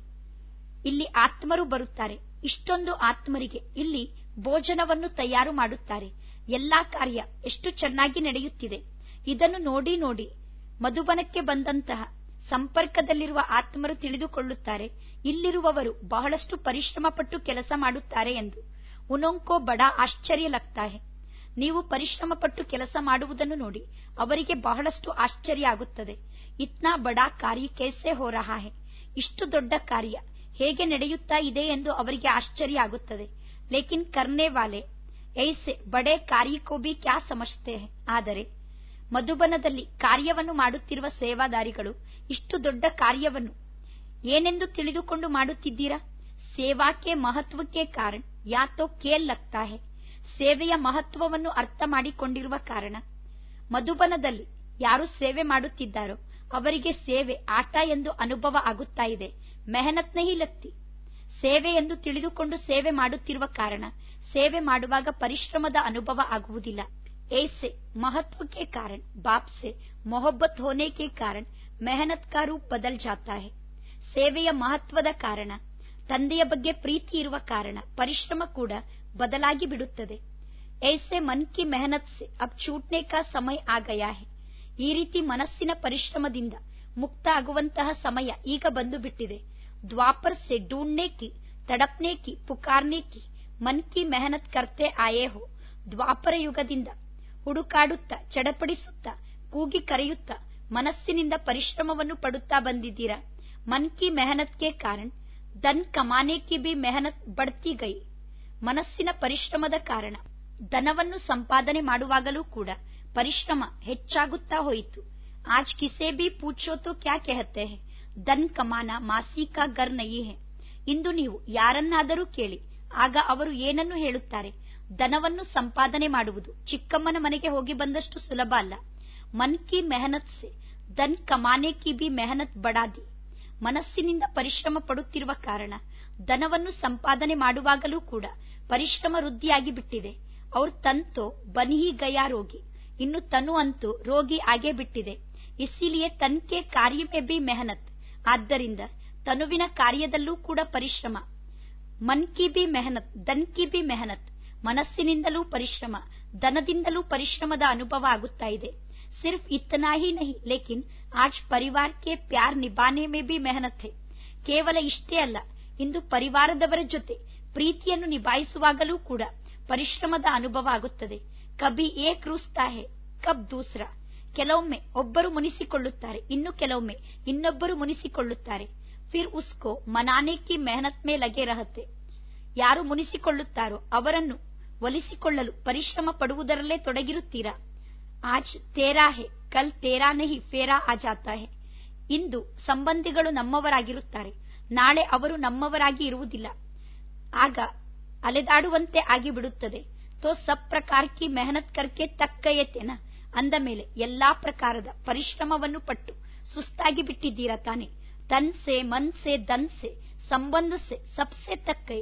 ಇಲ್ಲಿ ಆತ್ಮರು ಬರುತ್ತಾರೆ ಇಷ್ಟೊಂದು ಆತ್ಮರಿಗೆ ಇಲ್ಲಿ ಭೋಜನವನ್ನು ತಯಾರು ಮಾಡುತ್ತಾರೆ ಎಲ್ಲಾ ಕಾರ್ಯ ಎಷ್ಟು ಚೆನ್ನಾಗಿ ನಡೆಯುತ್ತಿದೆ ಇದನ್ನು ನೋಡಿ ನೋಡಿ ಮಧುಬನಕ್ಕೆ ಬಂದಂತಹ ಸಂಪರ್ಕದಲ್ಲಿರುವ ಆತ್ಮರು ತಿಳಿದುಕೊಳ್ಳುತ್ತಾರೆ ಇಲ್ಲಿರುವವರು ಬಹಳಷ್ಟು ಪರಿಶ್ರಮ ಪಟ್ಟು ಕೆಲಸ ಮಾಡುತ್ತಾರೆ ಎಂದು ಉನೊಂಕೋ ಬಡ ಆಶ್ಚರ್ಯ ಲಗ್ತಾಹೆ ನೀವು ಪರಿಶ್ರಮ ಪಟ್ಟು ಕೆಲಸ ಮಾಡುವುದನ್ನು ನೋಡಿ ಅವರಿಗೆ ಬಹಳಷ್ಟು ಆಶ್ಚರ್ಯ ಆಗುತ್ತದೆ ಇತ್ನಾ ಬಡ ಕಾರ್ಯ ಕೇಸೆ ಹೋ ಇಷ್ಟು ದೊಡ್ಡ ಕಾರ್ಯ ಹೇಗೆ ನಡೆಯುತ್ತಾ ಇದೆ ಎಂದು ಅವರಿಗೆ ಆಶ್ಚರ್ಯ ಆಗುತ್ತದೆ ಲೇಕಿನ್ ಕರ್ನೆ ವಾಲೆ ऐसे ಬಡೆ ಕಾರ್ಯಕೋಬಿ ಕ್ಯಾ भी क्या ಆದರೆ ಮಧುಬನದಲ್ಲಿ ಕಾರ್ಯವನ್ನು ಮಾಡುತ್ತಿರುವ ಸೇವಾದಾರಿಗಳು ಇಷ್ಟು ದೊಡ್ಡ ಕಾರ್ಯವನ್ನು ಏನೆಂದು ತಿಳಿದುಕೊಂಡು ಮಾಡುತ್ತಿದ್ದೀರಾ ಸೇವಾಕ್ಕೆ ಮಹತ್ವಕ್ಕೆ ಕಾರಣ ಯಾತೋ ಕೇಲ್ ಲಗ್ತಾ ಹೇ ಸೇವೆಯ ಮಹತ್ವವನ್ನು ಅರ್ಥ ಮಾಡಿಕೊಂಡಿರುವ ಕಾರಣ ಮಧುಬನದಲ್ಲಿ ಯಾರು ಸೇವೆ ಮಾಡುತ್ತಿದ್ದಾರೋ ಅವರಿಗೆ ಸೇವೆ ಆಟ ಎಂದು ಅನುಭವ ಆಗುತ್ತಾ ಇದೆ ಮೆಹನತ್ ನಹಿ ಲಗ್ತಿ ಸೇವೆ ಎಂದು ತಿಳಿದುಕೊಂಡು ಸೇವೆ ಮಾಡುತ್ತಿರುವ ಕಾರಣ ಸೇವೆ ಮಾಡುವಾಗ ಪರಿಶ್ರಮದ ಅನುಭವ ಆಗುವುದಿಲ್ಲ ಏಸೆ ಮಹತ್ವಕ್ಕೆ ಕಾರಣ ಬಾಪ್ಸೆ ಮೊಹಬ್ಬತ್ होने के कारण ಮೆಹನತ್ का रूप बदल ಸೇವೆಯ ಮಹತ್ವದ ಕಾರಣ ತಂದೆಯ ಬಗ್ಗೆ ಪ್ರೀತಿ ಇರುವ ಕಾರಣ ಪರಿಶ್ರಮ ಕೂಡ ಬದಲಾಗಿ ಬಿಡುತ್ತದೆ ಏಸೆ ಮನ್ ಕಿ ಮೆಹನತ್ ಸೆ अब छूटने का समय आ गया ಈ ರೀತಿ ಮನಸ್ಸಿನ ಪರಿಶ್ರಮದಿಂದ ಮುಕ್ತ ಆಗುವಂತಹ ಸಮಯ ಈಗ ಬಂದು ಬಿಟ್ಟಿದೆ ದ್ವಾಪರ್ ಸೆ ಡೂಂಡ್ನೆ ಕಿ ತಡಪ್ನೆ ಕಿ ಪುಕಾರ್ನೆ ಕಿ ಮನ್ ಕಿ ಮೆಹನತ್ ಕರ್ತೆ ಆಯೇ ಹೋ ದ್ವಾಪರ ಯುಗದಿಂದ ಹುಡುಕಾಡುತ್ತಾ ಚಡಪಡಿಸುತ್ತಾ ಕೂಗಿ ಕರೆಯುತ್ತಾ ಮನಸ್ಸಿನಿಂದ ಪರಿಶ್ರಮವನ್ನು ಪಡುತ್ತಾ ಬಂದಿದ್ದೀರಾ ಮನ್ ಕಿ ಮೆಹನತ್ಗೆ ಕಾರಣ ದನ್ ಕಮಾನೆ ಕಿ ಬಿ ಮೆಹನತ್ ಬಡ್ತಿ ಗೈ ಮನಸ್ಸಿನ ಪರಿಶ್ರಮದ ಕಾರಣ ದನವನ್ನು ಸಂಪಾದನೆ ಮಾಡುವಾಗಲೂ ಕೂಡ ಪರಿಶ್ರಮ ಹೆಚ್ಚಾಗುತ್ತಾ ಹೋಯಿತು ಆಜ್ ಕಿಸೆ ಬಿ ಪೂಚೋ ತೋ ಕ್ಯಾ ಕೆಹತ್ತೆ ಧನ್ ಕಮಾನ ಮಾಸಿಕಾ ಗರ್ ನಯಿ ಹೆ ಇಂದು ನೀವು ಯಾರನ್ನಾದರೂ ಕೇಳಿ ಆಗ ಅವರು ಏನನ್ನು ಹೇಳುತ್ತಾರೆ ಧನವನ್ನು ಸಂಪಾದನೆ ಮಾಡುವುದು ಚಿಕ್ಕಮ್ಮನ ಮನೆಗೆ ಹೋಗಿ ಬಂದಷ್ಟು ಸುಲಭ ಅಲ್ಲ ಮನ್ ಕಿ ಮೆಹನತ್ ಸೆ ಧನ್ ಕಮಾನೆ ಕಿ ಬಿ ಮೆಹನತ್ ಬಡಾದಿ ಮನಸ್ಸಿನಿಂದ ಪರಿಶ್ರಮ ಪಡುತ್ತಿರುವ ಕಾರಣ ಧನವನ್ನು ಸಂಪಾದನೆ ಮಾಡುವಾಗಲೂ ಕೂಡ ಪರಿಶ್ರಮ ವೃದ್ಧಿಯಾಗಿ ಬಿಟ್ಟಿದೆ ಅವರು ತಂತೋ ಬನಿಹಿ ಗಯಾ ರೋಗಿ ಇನ್ನು ತನು ಅಂತೂ ರೋಗಿ ಆಗೇ ಬಿಟ್ಟಿದೆ ಇಸಿಲಿಯೇ ತನ್ಕೆ ಕಾರ್ಯ ಮೇ ಬಿ ಮೆಹನತ್ ಆದ್ದರಿಂದ ತನುವಿನ ಕಾರ್ಯದಲ್ಲೂ ಕೂಡ ಪರಿಶ್ರಮ ಮನ್ ಕಿ ಬಿ ಮೆಹನತ್ ದನ್ ಕಿ ಬಿ ಮೆಹನತ್ ಮನಸ್ಸಿನಿಂದಲೂ ಪರಿಶ್ರಮ ದನದಿಂದಲೂ ಪರಿಶ್ರಮದ ಅನುಭವ ಆಗುತ್ತಾ ಇದೆ ಸಿರ್ಫ್ ಇತ್ತನಾ ಹಿ ನಹಿ ಲೇಕಿನ್ ಆಜ್ ಕೆ ಪ್ಯಾರ್ ನಿಭಾನೆ ಮೇ ಬಿ ಮೆಹನತ್ ಹೇ ಕೇವಲ ಇಷ್ಟೇ ಅಲ್ಲ ಇಂದು ಪರಿವಾರದವರ ಜೊತೆ ಪ್ರೀತಿಯನ್ನು ನಿಭಾಯಿಸುವಾಗಲೂ ಕೂಡ ಪರಿಶ್ರಮದ ಅನುಭವ ಆಗುತ್ತದೆ ಕಬಿ ಏಕ್ ರೂಸ್ತಾ ಹೇ ಕಬ್ ದೂಸ್ರಾ ಕೆಲವೊಮ್ಮೆ ಒಬ್ಬರು ಮುನಿಸಿಕೊಳ್ಳುತ್ತಾರೆ ಇನ್ನು ಕೆಲವೊಮ್ಮೆ ಇನ್ನೊಬ್ಬರು ಮುನಿಸಿಕೊಳ್ಳುತ್ತಾರೆ ಫಿರ್ उसको ಮನಾನೆ ಕಿ ಮೆಹನತ್ ಮೇ ಲಗೆ ರಹತೆ ಯಾರು ಮುನಿಸಿಕೊಳ್ಳುತ್ತಾರೋ ಅವರನ್ನು ಒಲಿಸಿಕೊಳ್ಳಲು ಪರಿಶ್ರಮ ಪಡುವುದರಲ್ಲೇ ತೊಡಗಿರುತ್ತೀರಾ ಆಜ್ ತೇರಾ ಹೇ ಕಲ್ ತೇರಾ ನಹಿ ಫೇರಾ ಆಜಾತ ಹೇ ಇಂದು ಸಂಬಂಧಿಗಳು ನಮ್ಮವರಾಗಿರುತ್ತಾರೆ ನಾಳೆ ಅವರು ನಮ್ಮವರಾಗಿ ಇರುವುದಿಲ್ಲ ಆಗ ಅಲೆದಾಡುವಂತೆ ಆಗಿಬಿಡುತ್ತದೆ ತೋ ಸಬ್ ಪ್ರಕಾರ ಕಿ ಮೆಹನತ್ ಕರ್ಕೆ ತಕ್ಕಯತೆನ ಅಂದ ಮೇಲೆ ಎಲ್ಲಾ ಪ್ರಕಾರದ ಪರಿಶ್ರಮವನ್ನು ಪಟ್ಟು ಸುಸ್ತಾಗಿ ಬಿಟ್ಟಿದ್ದೀರಾ ತಾನೆ ತನ್ ಸೆ ಮನ್ಸೆ ಸಂಬಂಧ ಸೇ ಸಪ್ಸೆ ತಕ್ಕೆ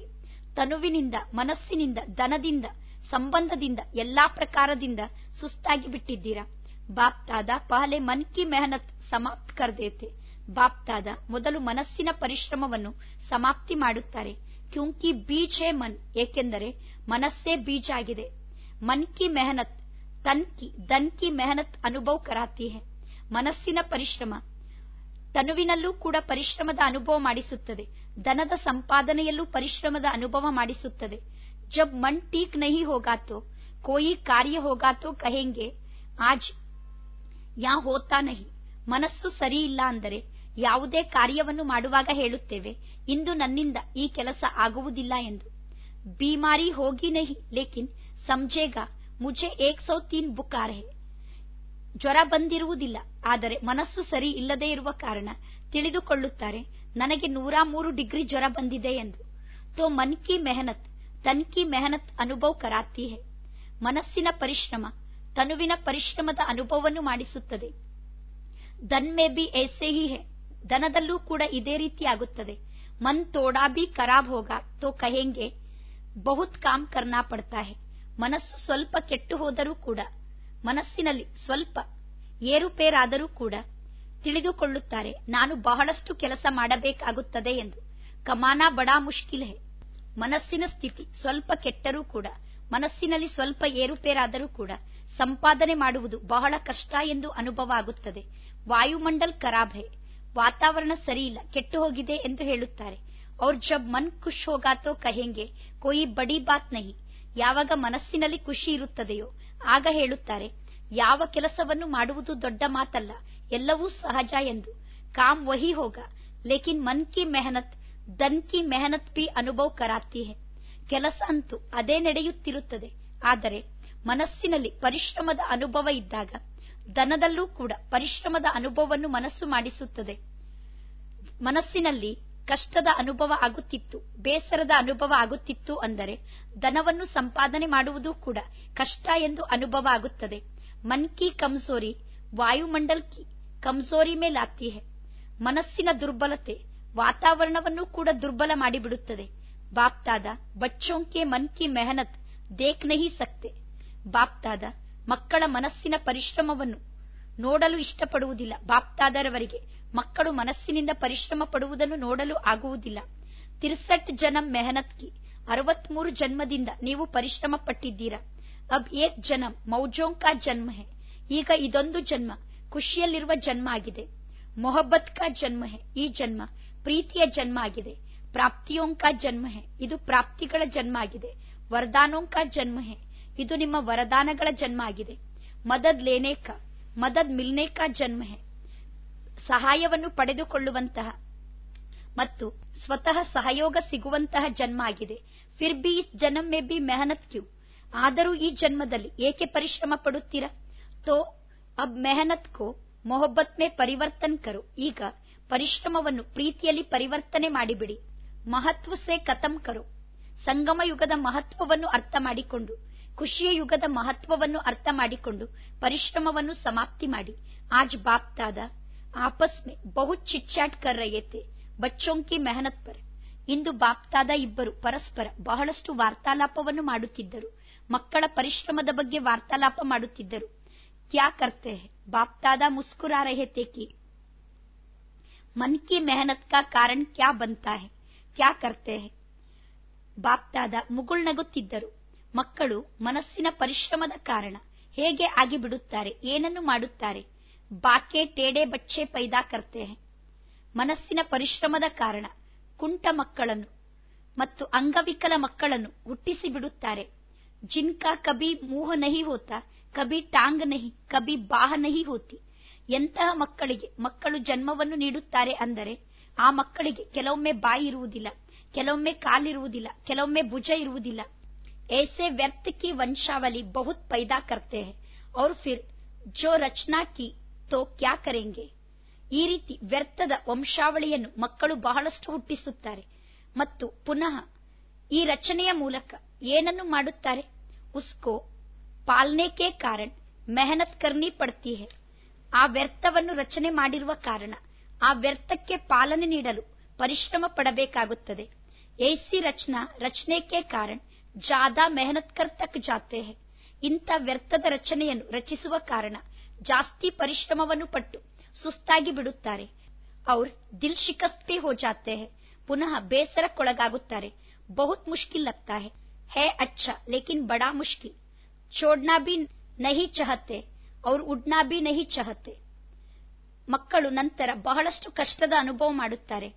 ತನುವಿನಿಂದ ಮನಸ್ಸಿನಿಂದ ದನದಿಂದ ಸಂಬಂಧದಿಂದ ಎಲ್ಲಾ ಪ್ರಕಾರದಿಂದ ಸುಸ್ತಾಗಿ ಬಿಟ್ಟಿದ್ದೀರಾ ಬಾಪ್ ಪಹಲೆ ಮನ್ ಕಿ ಮೆಹನತ್ ಸಮಾಪ್ತ ಕರ್ದೇತೆ ಬಾಪ್ ಮೊದಲು ಮನಸ್ಸಿನ ಪರಿಶ್ರಮವನ್ನು ಸಮಾಪ್ತಿ ಮಾಡುತ್ತಾರೆ ಕ್ಯೂಂಕಿ ಬೀಜ್ ಹೇ ಮನ್ ಏಕೆಂದರೆ ಮನಸ್ಸೇ ಬೀಜ ಆಗಿದೆ ಮನ್ ಕಿ ಮೆಹನತ್ ತನ್ ಕಿ ದನ್ ಕಿ ಮೆಹನತ್ ಅನುಭವ ಕರಾತಿ ಹೇ ಮನಸ್ಸಿನ ಪರಿಶ್ರಮ ತನುವಿನಲ್ಲೂ ಕೂಡ ಪರಿಶ್ರಮದ ಅನುಭವ ಮಾಡಿಸುತ್ತದೆ ದನದ ಸಂಪಾದನೆಯಲ್ಲೂ ಪರಿಶ್ರಮದ ಅನುಭವ ಮಾಡಿಸುತ್ತದೆ ಜಬ್ ಮನ್ ಟೀಕ್ ನಹಿ ಹೋಗಾತೋ ಕೋಯಿ ಕಾರ್ಯ ಹೋಗಾತೋ ಕಹೆಂಗೆ ಆಜ್ ಯಾ ಹೋತಾ ನಹಿ ಮನಸ್ಸು ಸರಿ ಇಲ್ಲ ಅಂದರೆ ಯಾವುದೇ ಕಾರ್ಯವನ್ನು ಮಾಡುವಾಗ ಹೇಳುತ್ತೇವೆ ಇಂದು ನನ್ನಿಂದ ಈ ಕೆಲಸ ಆಗುವುದಿಲ್ಲ ಎಂದು ಬಿಮಾರಿ ಹೋಗಿ ನಹಿ ಲೇಕಿನ್ ಸಮಜೇಗ ಮುಜೆ ಏಕ್ ಸೌ ತೀನ್ ಬುಕ್ ಆರ್ಹೆ ಜ್ವರ ಬಂದಿರುವುದಿಲ್ಲ ಆದರೆ ಮನಸ್ಸು ಸರಿ ಇಲ್ಲದೇ ಇರುವ ಕಾರಣ ತಿಳಿದುಕೊಳ್ಳುತ್ತಾರೆ ನನಗೆ ನೂರ ಮೂರು ಡಿಗ್ರಿ ಜ್ವರ ಬಂದಿದೆ ಎಂದು ತೋ ಮನ್ ಕಿ ಮೆಹನತ್ ತನ್ ಕಿ ಮೆಹನತ್ ಅನುಭವ ಕರಾತಿ ಹೆ ಮನಸ್ಸಿನ ಪರಿಶ್ರಮ ತನುವಿನ ಪರಿಶ್ರಮದ ಅನುಭವವನ್ನು ಮಾಡಿಸುತ್ತದೆ ದನ್ ಮೇ ಬಿ ಏಸೆ ಹಿ ಹೇ ದನದಲ್ಲೂ ಕೂಡ ಇದೇ ರೀತಿ ಆಗುತ್ತದೆ ಮನ್ ತೋಡಾ ಬಿ ಖರಾಬ್ ಹೋಗ ತೋ ಕಹೆಂಗೆ ಬಹುತ್ ಕಾಮ್ ಕರ್ನಾ ಪಡ್ತಾ ಹೇ ಮನಸ್ಸು ಸ್ವಲ್ಪ ಕೆಟ್ಟು ಹೋದರೂ ಕೂಡ ಮನಸ್ಸಿನಲ್ಲಿ ಸ್ವಲ್ಪ ಏರುಪೇರಾದರೂ ಕೂಡ ತಿಳಿದುಕೊಳ್ಳುತ್ತಾರೆ ನಾನು ಬಹಳಷ್ಟು ಕೆಲಸ ಮಾಡಬೇಕಾಗುತ್ತದೆ ಎಂದು ಕಮಾನಾ ಬಡಾ ಮುಷ್ಕಿಲ್ ಹೇ ಮನಸ್ಸಿನ ಸ್ಥಿತಿ ಸ್ವಲ್ಪ ಕೆಟ್ಟರೂ ಕೂಡ ಮನಸ್ಸಿನಲ್ಲಿ ಸ್ವಲ್ಪ ಏರುಪೇರಾದರೂ ಕೂಡ ಸಂಪಾದನೆ ಮಾಡುವುದು ಬಹಳ ಕಷ್ಟ ಎಂದು ಅನುಭವ ಆಗುತ್ತದೆ ವಾಯುಮಂಡಲ್ ಖರಾಬ್ ವಾತಾವರಣ ಸರಿಯಿಲ್ಲ ಕೆಟ್ಟು ಹೋಗಿದೆ ಎಂದು ಹೇಳುತ್ತಾರೆ ಔರ್ ಜಬ್ ಮನ್ ಖುಷ್ ಹೋಗಾತೋ ಕಹೆಂಗೆ ಕೋಯಿ ಬಡಿ ಬಾತ್ ನಹಿ ಯಾವಾಗ ಮನಸ್ಸಿನಲ್ಲಿ ಖುಷಿ ಇರುತ್ತದೆಯೋ ಆಗ ಹೇಳುತ್ತಾರೆ ಯಾವ ಕೆಲಸವನ್ನು ಮಾಡುವುದು ದೊಡ್ಡ ಮಾತಲ್ಲ ಎಲ್ಲವೂ ಸಹಜ ಎಂದು ಕಾಮ್ ವಹಿ ಹೋಗ ಲೇಕಿನ್ ಮನ್ ಕಿ ಮೆಹನತ್ ದನ್ ಕಿ ಮೆಹನತ್ ಬಿ ಅನುಭವ ಕರಾತಿ ಹೇ ಕೆಲಸ ಅಂತೂ ಅದೇ ನಡೆಯುತ್ತಿರುತ್ತದೆ ಆದರೆ ಮನಸ್ಸಿನಲ್ಲಿ ಪರಿಶ್ರಮದ ಅನುಭವ ಇದ್ದಾಗ ದನದಲ್ಲೂ ಕೂಡ ಪರಿಶ್ರಮದ ಅನುಭವವನ್ನು ಮನಸ್ಸು ಮಾಡಿಸುತ್ತದೆ ಮನಸ್ಸಿನಲ್ಲಿ ಕಷ್ಟದ ಅನುಭವ ಆಗುತ್ತಿತ್ತು ಬೇಸರದ ಅನುಭವ ಆಗುತ್ತಿತ್ತು ಅಂದರೆ ಧನವನ್ನು ಸಂಪಾದನೆ ಮಾಡುವುದು ಕೂಡ ಕಷ್ಟ ಎಂದು ಅನುಭವ ಆಗುತ್ತದೆ ಮನ್ ಕಿ ಕಮ್ಸೋರಿ ವಾಯುಮಂಡಲ್ ಕಿ ಕಮ್ಸೋರಿ ಮೇಲಾತಿ ಹೇ ಮನಸ್ಸಿನ ದುರ್ಬಲತೆ ವಾತಾವರಣವನ್ನು ಕೂಡ ದುರ್ಬಲ ಮಾಡಿಬಿಡುತ್ತದೆ ಬಾಪ್ತಾದ ಬಚ್ಚೋಂಕೆ ಮನ್ ಕಿ ಮೆಹನತ್ ದೇಖ್ ನಹಿ ಸಕ್ತೆ ಬಾಪ್ತಾದ ಮಕ್ಕಳ ಮನಸ್ಸಿನ ಪರಿಶ್ರಮವನ್ನು ನೋಡಲು ಇಷ್ಟಪಡುವುದಿಲ್ಲ ಬಾಪ್ತಾದರವರಿಗೆ ಮಕ್ಕಳು ಮನಸ್ಸಿನಿಂದ ಪರಿಶ್ರಮ ಪಡುವುದನ್ನು ನೋಡಲು ಆಗುವುದಿಲ್ಲ ತಿರ್ಸಟ್ ಜನಂ ಮೆಹನತ್ಕಿ ಅರವತ್ಮೂರು ಜನ್ಮದಿಂದ ನೀವು ಪರಿಶ್ರಮ ಪಟ್ಟಿದ್ದೀರಾ ಅಬ್ ಏಕ್ ಜನಂ ಮೌಜೋಂಕಾ ಜನ್ಮ ಹೆ ಈಗ ಇದೊಂದು ಜನ್ಮ ಖುಷಿಯಲ್ಲಿರುವ ಜನ್ಮ ಆಗಿದೆ ಮೊಹಬ್ಬತ್ ಕಾ ಜನ್ಮ ಹೆ ಈ ಜನ್ಮ ಪ್ರೀತಿಯ ಜನ್ಮ ಆಗಿದೆ ಪ್ರಾಪ್ತಿಯೋಂಕಾ ಜನ್ಮ ಹೆ ಇದು ಪ್ರಾಪ್ತಿಗಳ ಜನ್ಮ ಆಗಿದೆ ವರದಾನೋಂಕಾ ಜನ್ಮ ಹೆ ಇದು ನಿಮ್ಮ ವರದಾನಗಳ ಜನ್ಮ ಆಗಿದೆ ಮದದ್ ಲೇನೇಕ ಮದದ್ ಮಿಲ್ನೆ ಕಾ ಜನ್ಮ ಹೆ ಸಹಾಯವನ್ನು ಪಡೆದುಕೊಳ್ಳುವಂತಹ ಮತ್ತು ಸ್ವತಃ ಸಹಯೋಗ ಸಿಗುವಂತಹ ಜನ್ಮ ಆಗಿದೆ ಫಿರ್ ಬಿ ಇಸ್ ಮೇ ಬಿ ಮೆಹನತ್ ಕ್ಯೂ ಆದರೂ ಈ ಜನ್ಮದಲ್ಲಿ ಏಕೆ ಪರಿಶ್ರಮ ಪಡುತ್ತೀರಾ ತೋ ಅಬ್ ಮೆಹನತ್ ಕೋ ಮೊಹಬ್ಬತ್ ಮೇ ಪರಿವರ್ತನ್ ಕರು ಈಗ ಪರಿಶ್ರಮವನ್ನು ಪ್ರೀತಿಯಲ್ಲಿ ಪರಿವರ್ತನೆ ಮಾಡಿಬಿಡಿ ಮಹತ್ವ ಸೇ ಕತಂ ಕರು ಸಂಗಮ ಯುಗದ ಮಹತ್ವವನ್ನು ಅರ್ಥ ಮಾಡಿಕೊಂಡು ಖುಷಿಯ ಯುಗದ ಮಹತ್ವವನ್ನು ಅರ್ಥ ಮಾಡಿಕೊಂಡು ಪರಿಶ್ರಮವನ್ನು ಸಮಾಪ್ತಿ ಮಾಡಿ ಆಜ್ ಬಾಪ್ತಾದ ಆಪಸ್ಮೆ ಬಹು बहुत चिटचाट ಕರ್ रहे ಬಚ್ಚೋಂ ಕಿ ಮೆಹನತ್ ಪರ್ ಇಂದು ಬಾಪ್ತಾದ ಇಬ್ಬರು ಪರಸ್ಪರ ಬಹಳಷ್ಟು ವಾರ್ತಾಲಾಪವನ್ನು ಮಾಡುತ್ತಿದ್ದರು ಮಕ್ಕಳ ಪರಿಶ್ರಮದ ಬಗ್ಗೆ ವಾರ್ತಾಲಾಪ ಮಾಡುತ್ತಿದ್ದರು ಕ್ಯಾ ಕರ್ತೆ ಬಾಪ್ತಾದ ಮುಸ್ಕುರಾ ರಹತೆ ಕಿ ಮನ್ ಕಿ ಮೆಹನತ್ ಕಾ ಕಾರಣ ಕ್ಯಾ ಬಂತಾ ಹೇ ಕ್ಯಾ ಕರ್ತೆ ಹೇ ಬಾಪ್ತಾದ ಮುಗುಳ್ನಗುತ್ತಿದ್ದರು ಮಕ್ಕಳು ಮನಸ್ಸಿನ ಪರಿಶ್ರಮದ ಕಾರಣ ಹೇಗೆ ಆಗಿಬಿಡುತ್ತಾರೆ ಏನನ್ನು ಮಾಡುತ್ತಾರೆ ಬಾಕೆ ಟೇಡೆ ಬಚ್ಚೆ ಪೈದಾ ಕರ್ತೆ ಮನಸ್ಸಿನ ಪರಿಶ್ರಮದ ಕಾರಣ ಕುಂಟ ಮಕ್ಕಳನ್ನು ಮತ್ತು ಅಂಗವಿಕಲ ಮಕ್ಕಳನ್ನು ಹುಟ್ಟಿಸಿ ಬಿಡುತ್ತಾರೆ ಜಿನ್ಕಾ ಕಬಿ ಮೂಹ ನಹಿ ಹೋತಾ ಕಬಿ ಟಾಂಗ್ ನಹಿ ಕಬಿ ಬಾಹ ನಹಿ ಹೋತಿ ಎಂತಹ ಮಕ್ಕಳಿಗೆ ಮಕ್ಕಳು ಜನ್ಮವನ್ನು ನೀಡುತ್ತಾರೆ ಅಂದರೆ ಆ ಮಕ್ಕಳಿಗೆ ಕೆಲವೊಮ್ಮೆ ಬಾಯಿ ಇರುವುದಿಲ್ಲ ಕೆಲವೊಮ್ಮೆ ಕಾಲಿರುವುದಿಲ್ಲ ಕೆಲವೊಮ್ಮೆ ಭುಜ ಇರುವುದಿಲ್ಲ ಏಸೆ व्यर्थ ಕಿ वंशावली बहुत ಪೈದಾ करते हैं और फिर जो तो ಕ್ಯಾ ಕರೆಂಗೆ ಈ ರೀತಿ ವ್ಯರ್ಥದ ವಂಶಾವಳಿಯನ್ನು ಮಕ್ಕಳು ಬಹಳಷ್ಟು ಹುಟ್ಟಿಸುತ್ತಾರೆ ಮತ್ತು ಪುನಃ ಈ ರಚನೆಯ ಮೂಲಕ ಏನನ್ನು ಮಾಡುತ್ತಾರೆ ಉಸ್ಕೋ ಪಾಲ್ನೇಕೆ ಕಾರಣ ಮೆಹನತ್ ಕರ್ನಿ ಪಡ್ತಿ ಹೇ ಆ ವ್ಯರ್ಥವನ್ನು ರಚನೆ ಮಾಡಿರುವ ಕಾರಣ ಆ ವ್ಯರ್ಥಕ್ಕೆ ಪಾಲನೆ ನೀಡಲು ಪರಿಶ್ರಮ ಪಡಬೇಕಾಗುತ್ತದೆ ಏಸಿ ರಚನಾ ರಚನೆಕೆ ಕಾರಣ ಜಾದಾ ಮೆಹನತ್ ಕರ್ತಕ್ ಜಾತೆ ಹೇ ಇಂಥ ವ್ಯರ್ಥದ ರಚನೆಯನ್ನು ರಚಿಸುವ ಕಾರಣ ಜಾಸ್ತಿ ಪರಿಶ್ರಮವನ್ನು ಪಟ್ಟು ಸುಸ್ತಾಗಿ ಬಿಡುತ್ತಾರೆ ಅವ್ರ ದಿಲ್ ಶಿಕಸ್ತಿ ಭಿ ಪುನಃ ಬೇಸರಕ್ಕೊಳಗಾಗುತ್ತಾರೆ ಬಹುತ್ ಮುಷ್ಕಿಲ್ ಲಗ್ತಾ ಹೇ ಹೇ ಅಚ್ಚಾ ಲೇಕಿನ್ ಬಡಾ ಮುಷ್ಕಿಲ್ ಚೋಡ್ನಾ ಬಿ ನಹಿ ಚಹತೆ ಅವ್ರು ಉಡ್ನಾ ಬಿ ನಹಿ ಚಹತೆ ಮಕ್ಕಳು ನಂತರ ಬಹಳಷ್ಟು ಕಷ್ಟದ ಅನುಭವ ಮಾಡುತ್ತಾರೆ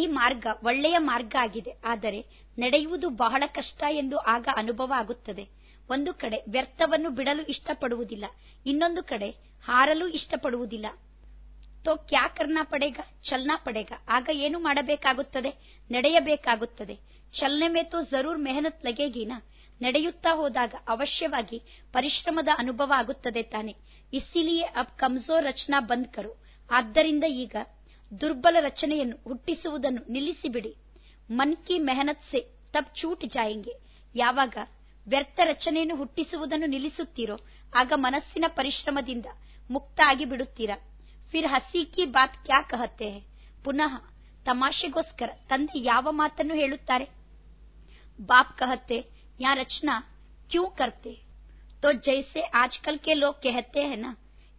ಈ ಮಾರ್ಗ ಒಳ್ಳೆಯ ಮಾರ್ಗ ಆಗಿದೆ ಆದರೆ ನಡೆಯುವುದು ಬಹಳ ಕಷ್ಟ ಎಂದು ಆಗ ಅನುಭವ ಆಗುತ್ತದೆ ಒಂದು ಕಡೆ ವ್ಯರ್ಥವನ್ನು ಬಿಡಲು ಇಷ್ಟಪಡುವುದಿಲ್ಲ ಇನ್ನೊಂದು ಕಡೆ ಹಾರಲು ಇಷ್ಟಪಡುವುದಿಲ್ಲ ತೋ ಕ್ಯಾ ಕರ್ನಾ ಪಡೆಗ ಪಡೆಗ ಪಡೆಗ ಆಗ ಏನು ಮಾಡಬೇಕಾಗುತ್ತದೆ ನಡೆಯಬೇಕಾಗುತ್ತದೆ ಚಲನೆ ಮೇ ತೋ ಜರೂರ್ ಮೆಹನತ್ ಲಗೇಗಿನ ನಡೆಯುತ್ತಾ ಹೋದಾಗ ಅವಶ್ಯವಾಗಿ ಪರಿಶ್ರಮದ ಅನುಭವ ಆಗುತ್ತದೆ ತಾನೆ ಇಸಿಲಿಯೇ ಅಬ್ ಕಮ್ಜೋರ್ ರಚನಾ ಬಂದ್ ಕರು ಆದ್ದರಿಂದ ಈಗ ದುರ್ಬಲ ರಚನೆಯನ್ನು ಹುಟ್ಟಿಸುವುದನ್ನು ನಿಲ್ಲಿಸಿಬಿಡಿ ಮನ್ ಕಿ ಮೆಹನತ್ ಸೆ ತಬ್ ಚೂಟ್ ಜಾಯಂಗೆ ಯಾವಾಗ ವ್ಯರ್ಥ ರಚನೆಯನ್ನು ಹುಟ್ಟಿಸುವುದನ್ನು ನಿಲ್ಲಿಸುತ್ತೀರೋ ಆಗ ಮನಸ್ಸಿನ ಪರಿಶ್ರಮದಿಂದ ಮುಕ್ತ ಆಗಿ ಬಿಡುತ್ತೀರಾ ಫಿರ್ ಹಸಿ ಕಿ ಬಾತ್ ಕ್ಯಾ ಕಹತ್ತೆ ಪುನಃ ತಮಾಷೆಗೋಸ್ಕರ ತಂದೆ ಯಾವ ಮಾತನ್ನು ಹೇಳುತ್ತಾರೆ ಬಾಪ್ ಕಹತ್ತೆ ಯಾ ರಚನಾ ಕ್ಯೂ ಕರ್ತೆ ತೋ ಜೈಸೆ ಆಜ್ಕಲ್ ಕೆ ಲೋಕ್ ಕಹತೆ ನಾ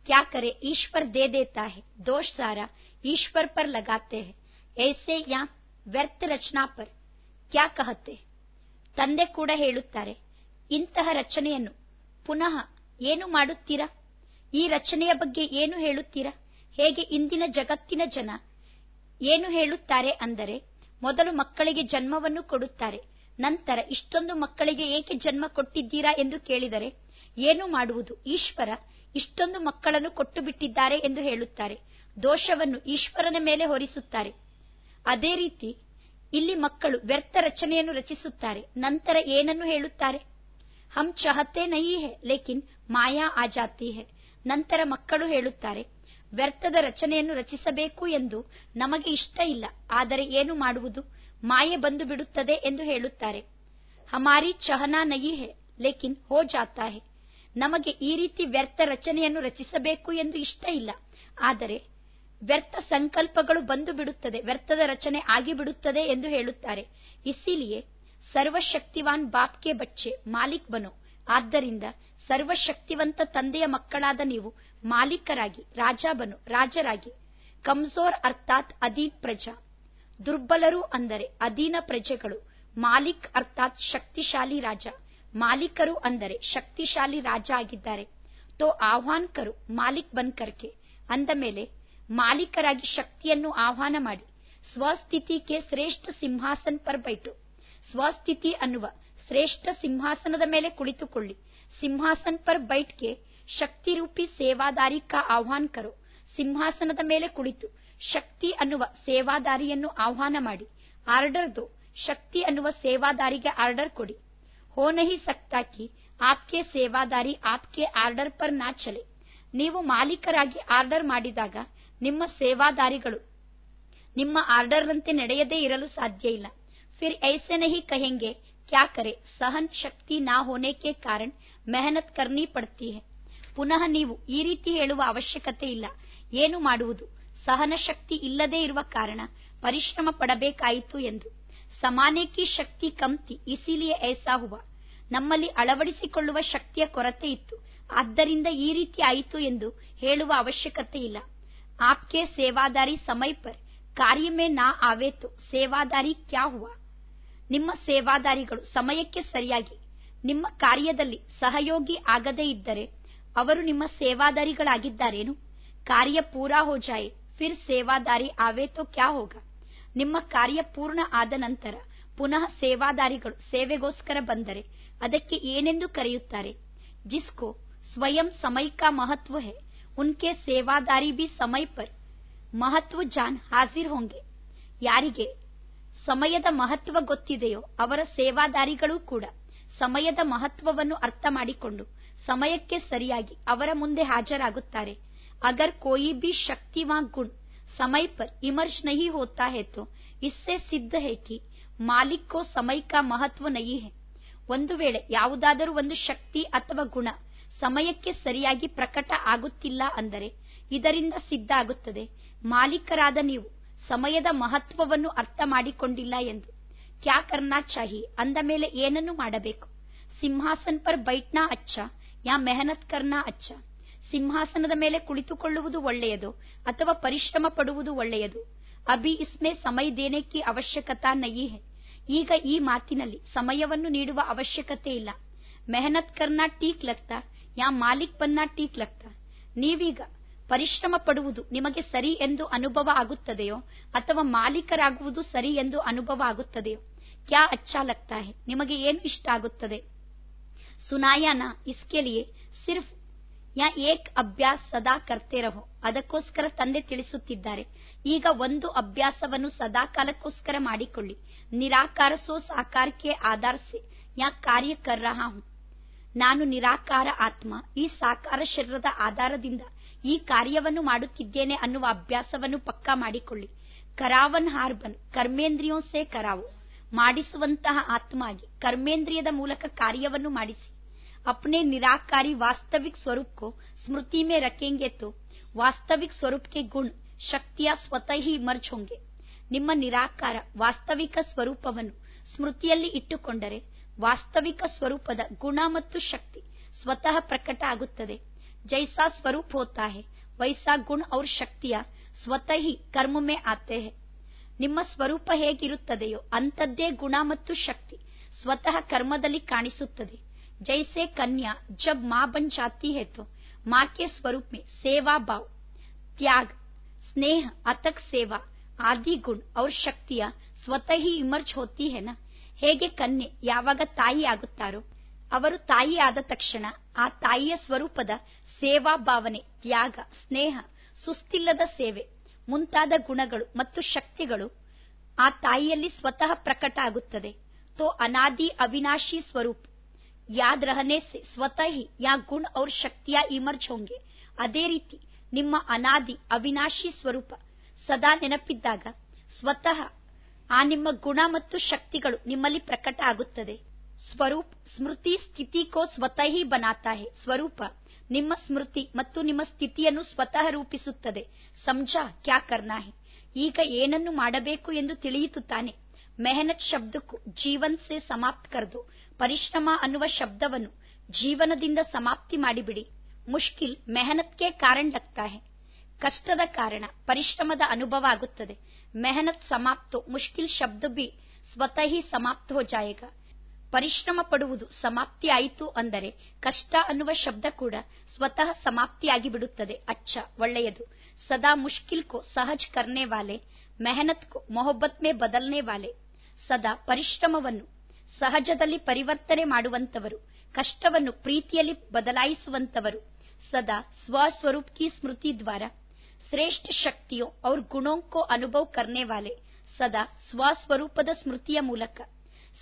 ಕ್ಯಾ ಕರೆ ಈಶ್ವರ್ ದೇ ದೇತಾ ದೋಷ ಸಾರಾ ಈಶ್ವರ್ ಪರ್ ಲಗಾತೆ ಹೈ ಯಾ ವ್ಯರ್ಥ ರಚನಾ ಪರ್ ಕ್ಯಾ ಕಹತೆ ತಂದೆ ಕೂಡ ಹೇಳುತ್ತಾರೆ ಇಂತಹ ರಚನೆಯನ್ನು ಪುನಃ ಏನು ಮಾಡುತ್ತೀರಾ ಈ ರಚನೆಯ ಬಗ್ಗೆ ಏನು ಹೇಳುತ್ತೀರಾ ಹೇಗೆ ಇಂದಿನ ಜಗತ್ತಿನ ಜನ ಏನು ಹೇಳುತ್ತಾರೆ ಅಂದರೆ ಮೊದಲು ಮಕ್ಕಳಿಗೆ ಜನ್ಮವನ್ನು ಕೊಡುತ್ತಾರೆ ನಂತರ ಇಷ್ಟೊಂದು ಮಕ್ಕಳಿಗೆ ಏಕೆ ಜನ್ಮ ಕೊಟ್ಟಿದ್ದೀರಾ ಎಂದು ಕೇಳಿದರೆ ಏನು ಮಾಡುವುದು ಈಶ್ವರ ಇಷ್ಟೊಂದು ಮಕ್ಕಳನ್ನು ಕೊಟ್ಟು ಬಿಟ್ಟಿದ್ದಾರೆ ಎಂದು ಹೇಳುತ್ತಾರೆ ದೋಷವನ್ನು ಈಶ್ವರನ ಮೇಲೆ ಹೊರಿಸುತ್ತಾರೆ ಅದೇ ರೀತಿ ಇಲ್ಲಿ ಮಕ್ಕಳು ವ್ಯರ್ಥ ರಚನೆಯನ್ನು ರಚಿಸುತ್ತಾರೆ ನಂತರ ಏನನ್ನು ಹೇಳುತ್ತಾರೆ ಹಮ್ ಚಹತೆ ನಯಿ ಹೇ ಲೇಕಿನ್ ಮಾಯಾ ಆ ಜಾತಿ ಹೇ ನಂತರ ಮಕ್ಕಳು ಹೇಳುತ್ತಾರೆ ವ್ಯರ್ಥದ ರಚನೆಯನ್ನು ರಚಿಸಬೇಕು ಎಂದು ನಮಗೆ ಇಷ್ಟ ಇಲ್ಲ ಆದರೆ ಏನು ಮಾಡುವುದು ಮಾಯೆ ಬಂದು ಬಿಡುತ್ತದೆ ಎಂದು ಹೇಳುತ್ತಾರೆ ಹಮಾರಿ ಚಹನಾ ನಯಿ ಹೇ ಲೇಕಿನ್ ಹೋ ಜಾತಾ ಹೇ ನಮಗೆ ಈ ರೀತಿ ವ್ಯರ್ಥ ರಚನೆಯನ್ನು ರಚಿಸಬೇಕು ಎಂದು ಇಷ್ಟ ಇಲ್ಲ ಆದರೆ ವ್ಯರ್ಥ ಸಂಕಲ್ಪಗಳು ಬಂದು ಬಿಡುತ್ತದೆ ವ್ಯರ್ಥದ ರಚನೆ ಆಗಿಬಿಡುತ್ತದೆ ಎಂದು ಹೇಳುತ್ತಾರೆ ಇಸಿಲಿಯೇ ಸರ್ವಶಕ್ತಿವಾನ್ ಬಾಪ್ಗೆ ಬಚ್ಚೆ ಮಾಲಿಕ್ ಬನು ಆದ್ದರಿಂದ ಸರ್ವಶಕ್ತಿವಂತ ತಂದೆಯ ಮಕ್ಕಳಾದ ನೀವು ಮಾಲೀಕರಾಗಿ ರಾಜಾ ಬನು ರಾಜರಾಗಿ ಕಮ್ಜೋರ್ ಅರ್ಥಾತ್ ಅಧೀನ್ ಪ್ರಜಾ ದುರ್ಬಲರು ಅಂದರೆ ಅಧೀನ ಪ್ರಜೆಗಳು ಮಾಲಿಕ್ ಅರ್ಥಾತ್ ಶಕ್ತಿಶಾಲಿ ರಾಜ ಮಾಲೀಕರು ಅಂದರೆ ಶಕ್ತಿಶಾಲಿ ರಾಜ ಆಗಿದ್ದಾರೆ ತೋ ಆಹ್ವಾನ್ಕರು ಮಾಲೀಕ್ ಬನ್ಕರ್ಕೆ ಅಂದ ಮೇಲೆ ಮಾಲೀಕರಾಗಿ ಶಕ್ತಿಯನ್ನು ಆಹ್ವಾನ ಮಾಡಿ ಸ್ವಸ್ಥಿತಿಗೆ ಶ್ರೇಷ್ಠ ಸಿಂಹಾಸನ್ ಪರ್ ಬೈಟು ಸ್ವಸ್ಥಿತಿ ಅನ್ನುವ ಶ್ರೇಷ್ಠ ಸಿಂಹಾಸನದ ಮೇಲೆ ಕುಳಿತುಕೊಳ್ಳಿ ಸಿಂಹಾಸನ್ ಪರ್ ಬೈಟ್ಗೆ ಶಕ್ತಿರೂಪಿ ಸೇವಾದಾರಿ ಕಾ ಆಹ್ವಾನ ಕರೋ ಸಿಂಹಾಸನದ ಮೇಲೆ ಕುಳಿತು ಶಕ್ತಿ ಅನ್ನುವ ಸೇವಾದಾರಿಯನ್ನು ಆಹ್ವಾನ ಮಾಡಿ ಆರ್ಡರ್ ದೋ ಶಕ್ತಿ ಅನ್ನುವ ಸೇವಾದಾರಿಗೆ ಆರ್ಡರ್ ಕೊಡಿ ಹೋನಹಿ ಸಕ್ತಾಕಿ ಆಪ್ಕೆ ಸೇವಾದಾರಿ ಆಪ್ಕೆ ಆರ್ಡರ್ ಪರ್ ನಾ ಚಲೆ ನೀವು ಮಾಲೀಕರಾಗಿ ಆರ್ಡರ್ ಮಾಡಿದಾಗ ನಿಮ್ಮ ಸೇವಾದಾರಿಗಳು ನಿಮ್ಮ ಆರ್ಡರ್ನಂತೆ ನಡೆಯದೇ ಇರಲು ಸಾಧ್ಯ ಇಲ್ಲ फिर ऐसे नहीं कहेंगे क्या करे ಸಹನ್ ಶಕ್ತಿ होने के कारण मेहनत करनी पड़ती है ಪುನಃ ನೀವು ಈ ರೀತಿ ಹೇಳುವ ಅವಶ್ಯಕತೆ ಇಲ್ಲ ಏನು ಮಾಡುವುದು ಸಹನ ಶಕ್ತಿ ಇಲ್ಲದೆ ಇರುವ ಕಾರಣ ಪರಿಶ್ರಮ ಪಡಬೇಕಾಯಿತು ಎಂದು ಸಮಾನೇಕಿ ಶಕ್ತಿ ಕಂತಿ ಇಸಿಲಿಯ ಏಸಾ ನಮ್ಮಲ್ಲಿ ಅಳವಡಿಸಿಕೊಳ್ಳುವ ಶಕ್ತಿಯ ಕೊರತೆ ಇತ್ತು ಆದ್ದರಿಂದ ಈ ರೀತಿ ಆಯಿತು ಎಂದು ಹೇಳುವ ಅವಶ್ಯಕತೆ ಇಲ್ಲ ಆಪ್ಕೆ ಸೇವಾದಾರಿ ಸಮಯ ಪರ್ ಕಾರ್ಯ ಮೇ ನಾ ಆವೇತು ಸೇವಾದಾರಿ ಕ್ಯಾ ಹುವಾ ನಿಮ್ಮ ಸೇವಾದಾರಿಗಳು ಸಮಯಕ್ಕೆ ಸರಿಯಾಗಿ ನಿಮ್ಮ ಕಾರ್ಯದಲ್ಲಿ ಸಹಯೋಗಿ ಆಗದೇ ಇದ್ದರೆ ಅವರು ನಿಮ್ಮ ಸೇವಾದಾರಿಗಳಾಗಿದ್ದಾರೇನು ಕಾರ್ಯ ಪೂರಾ ಹೋ ಜಾಯೆ ಫಿರ್ ಸೇವಾದಾರಿ ಆವೇ ತೋ ಕ್ಯಾ ಹೋಗ ನಿಮ್ಮ ಕಾರ್ಯ ಪೂರ್ಣ ಆದ ನಂತರ ಪುನಃ ಸೇವಾದಾರಿಗಳು ಸೇವೆಗೋಸ್ಕರ ಬಂದರೆ ಅದಕ್ಕೆ ಏನೆಂದು ಕರೆಯುತ್ತಾರೆ ಜಿಸ್ಕೋ ಸ್ವಯಂ ಸಮಯಕ ಮಹತ್ವ ಹೇ ಉನ್ಕೆ ಸೇವಾದಾರಿ ಬಿ ಸಮಯ ಪರ್ ಮಹತ್ವ ಜಾನ್ ಹಾಜಿರ್ ಹೋಂಗೆ ಯಾರಿಗೆ ಸಮಯದ ಮಹತ್ವ ಗೊತ್ತಿದೆಯೋ ಅವರ ಸೇವಾದಾರಿಗಳೂ ಕೂಡ ಸಮಯದ ಮಹತ್ವವನ್ನು ಅರ್ಥ ಮಾಡಿಕೊಂಡು ಸಮಯಕ್ಕೆ ಸರಿಯಾಗಿ ಅವರ ಮುಂದೆ ಹಾಜರಾಗುತ್ತಾರೆ ಅಗರ್ ಕೋಯಿ ಬಿ ಶಕ್ತಿವಾ ಗುಣ್ ಸಮಯ ಸಮಯ ಪರ್ नहीं ನಹಿ है ಇಸ್ಸೆ इससे सिद्ध है कि मालिक को समय का महत्व नहीं है ಒಂದು ವೇಳೆ ಯಾವುದಾದರೂ ಒಂದು ಶಕ್ತಿ ಅಥವಾ ಗುಣ ಸಮಯಕ್ಕೆ ಸರಿಯಾಗಿ ಪ್ರಕಟ ಆಗುತ್ತಿಲ್ಲ ಅಂದರೆ ಇದರಿಂದ ಸಿದ್ಧ ಆಗುತ್ತದೆ ಮಾಲೀಕರಾದ ನೀವು ಸಮಯದ ಮಹತ್ವವನ್ನು ಅರ್ಥ ಮಾಡಿಕೊಂಡಿಲ್ಲ ಎಂದು ಕ್ಯಾ ಕರ್ನಾ ಚಾಹಿ ಅಂದ ಮೇಲೆ ಏನನ್ನು ಮಾಡಬೇಕು ಸಿಂಹಾಸನ್ ಪರ್ ಬೈಟ್ನಾ ಅಚ್ಚ ಯಾ ಮೆಹನತ್ ಕರ್ನಾ ಅಚ್ಚ ಸಿಂಹಾಸನದ ಮೇಲೆ ಕುಳಿತುಕೊಳ್ಳುವುದು ಒಳ್ಳೆಯದು ಅಥವಾ ಪರಿಶ್ರಮ ಪಡುವುದು ಒಳ್ಳೆಯದು ಅಭಿ ಇಸ್ಮೆ ಸಮಯ ದೇನೆಕ್ಕೆ ಅವಶ್ಯಕತಾ ನಯಿ ಹೇ ಈಗ ಈ ಮಾತಿನಲ್ಲಿ ಸಮಯವನ್ನು ನೀಡುವ ಅವಶ್ಯಕತೆ ಇಲ್ಲ ಮೆಹನತ್ ಕರ್ನಾ ಟೀಕ್ ಲಗ್ತಾ ಯಾ ಮಾಲಿಕ್ ಪನ್ನಾ ಟೀಕ್ ಲಗ್ತಾ ನೀವೀಗ ಪರಿಶ್ರಮ ಪಡುವುದು ನಿಮಗೆ ಸರಿ ಎಂದು ಅನುಭವ ಆಗುತ್ತದೆಯೋ ಅಥವಾ ಮಾಲೀಕರಾಗುವುದು ಸರಿ ಎಂದು ಅನುಭವ ಆಗುತ್ತದೆಯೋ ಕ್ಯಾ ಅಚ್ಚಾ ಲಗ್ತಾ ಹೇ ನಿಮಗೆ ಏನು ಇಷ್ಟ ಆಗುತ್ತದೆ ಸುನಾಯಾನ ಇಸ್ಕೆ ಲಿಯೆ ಸಿರ್ಫ್ ಯಾ ಏಕ್ ಅಭ್ಯಾಸ ಸದಾ ಕರ್ತೆ ರಹೋ ಅದಕ್ಕೋಸ್ಕರ ತಂದೆ ತಿಳಿಸುತ್ತಿದ್ದಾರೆ ಈಗ ಒಂದು ಅಭ್ಯಾಸವನ್ನು ಸದಾ ಕಾಲಕ್ಕೋಸ್ಕರ ಮಾಡಿಕೊಳ್ಳಿ ನಿರಾಕಾರ ಸೋ ಸಾಕಾರಕ್ಕೆ ಆಧಾರಿಸಿ ಯಾ ಕಾರ್ಯ ಕರ್ ನಾನು ನಿರಾಕಾರ ಆತ್ಮ ಈ ಸಾಕಾರ ಶರೀರದ ಆಧಾರದಿಂದ ಈ ಕಾರ್ಯವನ್ನು ಮಾಡುತ್ತಿದ್ದೇನೆ ಅನ್ನುವ ಅಭ್ಯಾಸವನ್ನು ಪಕ್ಕಾ ಮಾಡಿಕೊಳ್ಳಿ ಕರಾವನ್ ಹಾರ್ಬನ್ ಕರ್ಮೇಂದ್ರಿಯೋ ಸೇ ಕರಾವು ಮಾಡಿಸುವಂತಹ ಆತ್ಮಾಗಿ ಕರ್ಮೇಂದ್ರಿಯದ ಮೂಲಕ ಕಾರ್ಯವನ್ನು ಮಾಡಿಸಿ ಅಪ್ನೆ ನಿರಾಕಾರಿ ವಾಸ್ತವಿಕ ಸ್ವರೂಪ ಸ್ಮೃತಿ ಮೇ ರಕೆಂಗೆ ತು ವಾಸ್ತವಿಕ वास्तविक स्वरूप ಶಕ್ತಿಯ ಸ್ವತಃ ಮರ್ಜ್ ಹೋಂಗೆ ನಿಮ್ಮ ನಿರಾಕಾರ ವಾಸ್ತವಿಕ ಸ್ವರೂಪವನ್ನು ಸ್ಮೃತಿಯಲ್ಲಿ ಇಟ್ಟುಕೊಂಡರೆ ವಾಸ್ತವಿಕ ಸ್ವರೂಪದ ಗುಣ ಮತ್ತು ಶಕ್ತಿ ಸ್ವತಃ ಪ್ರಕಟ ಆಗುತ್ತದೆ जैसा स्वरूप होता है वैसा गुण और शक्तियां ಶಕ್ತಿಯ ही कर्म में आते हैं ನಿಮ್ಮ ಸ್ವರೂಪ ಹೇಗಿರುತ್ತದೆಯೋ ಅಂಥದ್ದೇ ಗುಣ ಮತ್ತು ಶಕ್ತಿ ಸ್ವತಃ ಕರ್ಮದಲ್ಲಿ ಕಾಣಿಸುತ್ತದೆ ಜೈಸೆ ಕನ್ಯಾ ಜಬ್ ಮಾ ಬನ್ ಜಾತಿ ಹೇತು ಮಾಕೆ ಸ್ವರೂಪ ಮೇ ಸೇವಾ ಭಾವ್ ತ್ಯಾಗ ಸ್ನೇಹ ಅತಕ್ ಸೇವಾ ಆದಿ ಗುಣ ಔರ್ ಶಕ್ತಿಯ ಸ್ವತಃ ಇಮರ್ಜ್ ಹೋತಿ ಹೇನ ಹೇಗೆ ಕನ್ಯೆ ಯಾವಾಗ ತಾಯಿ ಆಗುತ್ತಾರೋ ಅವರು ತಾಯಿ ಆದ ತಕ್ಷಣ ಆ ತಾಯಿಯ ಸ್ವರೂಪದ ಸೇವಾ ಭಾವನೆ ತ್ಯಾಗ ಸ್ನೇಹ ಸುಸ್ತಿಲ್ಲದ ಸೇವೆ ಮುಂತಾದ ಗುಣಗಳು ಮತ್ತು ಶಕ್ತಿಗಳು ಆ ತಾಯಿಯಲ್ಲಿ ಸ್ವತಃ ಪ್ರಕಟ ಆಗುತ್ತದೆ ತೋ ಅನಾದಿ ಅವಿನಾಶಿ ಸ್ವರೂಪ ಯಾದ್ ರಹನೆ ಸ್ವತಃ ಯಾ ಗುಣ ಔರ್ ಶಕ್ತಿಯ ಇಮರ್ಜ್ ಹೋಂಗೆ ಅದೇ ರೀತಿ ನಿಮ್ಮ ಅನಾದಿ ಅವಿನಾಶಿ ಸ್ವರೂಪ ಸದಾ ನೆನಪಿದ್ದಾಗ ಸ್ವತಃ ಆ ನಿಮ್ಮ ಗುಣ ಮತ್ತು ಶಕ್ತಿಗಳು ನಿಮ್ಮಲ್ಲಿ ಪ್ರಕಟ ಆಗುತ್ತದೆ ಸ್ವರೂಪ ಸ್ಮೃತಿ ಸ್ಥಿತಿ ಕೋ ಸ್ವತಃ ಬನಾತಾ ಸ್ವರೂಪ ನಿಮ್ಮ ಸ್ಮೃತಿ ಮತ್ತು ನಿಮ್ಮ ಸ್ಥಿತಿಯನ್ನು ಸ್ವತಃ ರೂಪಿಸುತ್ತದೆ ಸಂಜಾ ಕ್ಯಾ ಕರ್ನಾ ಈಗ ಏನನ್ನು ಮಾಡಬೇಕು ಎಂದು ತಿಳಿಯಿತು ತಾನೆ ಮೆಹನತ್ ಶಬ್ದಕ್ಕೂ ಜೀವನ್ ಸೆ ಸಮಾಪ್ತ್ ಕರ್ದು ಪರಿಶ್ರಮ ಅನ್ನುವ ಶಬ್ದವನ್ನು ಜೀವನದಿಂದ ಸಮಾಪ್ತಿ ಮಾಡಿಬಿಡಿ ಮುಷ್ಕಿಲ್ ಮೆಹನತ್ಗೆ ಕಾರಣ ಹೆ ಕಷ್ಟದ ಕಾರಣ ಪರಿಶ್ರಮದ ಅನುಭವ ಆಗುತ್ತದೆ ಮೆಹನತ್ ಸಮಾಪ್ತೋ ಮುಷ್ಕಿಲ್ ಶಬ್ದ ಬಿ ಸ್ವತಃ ಸಮಾಪ್ತ ಹೋ ಜಾಯೇಗಾ ಪರಿಶ್ರಮ ಪಡುವುದು ಸಮಾಪ್ತಿಯಾಯಿತು ಅಂದರೆ ಕಷ್ಟ ಅನ್ನುವ ಶಬ್ದ ಕೂಡ ಸ್ವತಃ ಸಮಾಪ್ತಿಯಾಗಿ ಬಿಡುತ್ತದೆ ಅಚ್ಚ ಒಳ್ಳೆಯದು ಸದಾ ಮುಷ್ಕಿಲ್ ಕೋ ಸಹಜ್ ಕರ್ನೆ ವಾಲೆ ಮೆಹನತ್ ಕೋ ಮೊಹಬ್ಬತ್ ಮೇ ಬದಲ್ನೆ ವಾಲೆ ಸದಾ ಪರಿಶ್ರಮವನ್ನು ಸಹಜದಲ್ಲಿ ಪರಿವರ್ತನೆ ಮಾಡುವಂತವರು ಕಷ್ಟವನ್ನು ಪ್ರೀತಿಯಲ್ಲಿ ಬದಲಾಯಿಸುವಂತವರು ಸದಾ ಸ್ವಸ್ವರೂಪ್ ಕಿ ಸ್ಮೃತಿ ದ್ವಾರ ಶ್ರೇಷ್ಠ ಶಕ್ತಿಯೋ ಅವ್ರ ಗುಣೋಂಕೋ ಅನುಭವ ಕರ್ನೆ ವಾಲೆ ಸದಾ ಸ್ವಸ್ವರೂಪದ ಸ್ಮೃತಿಯ ಮೂಲಕ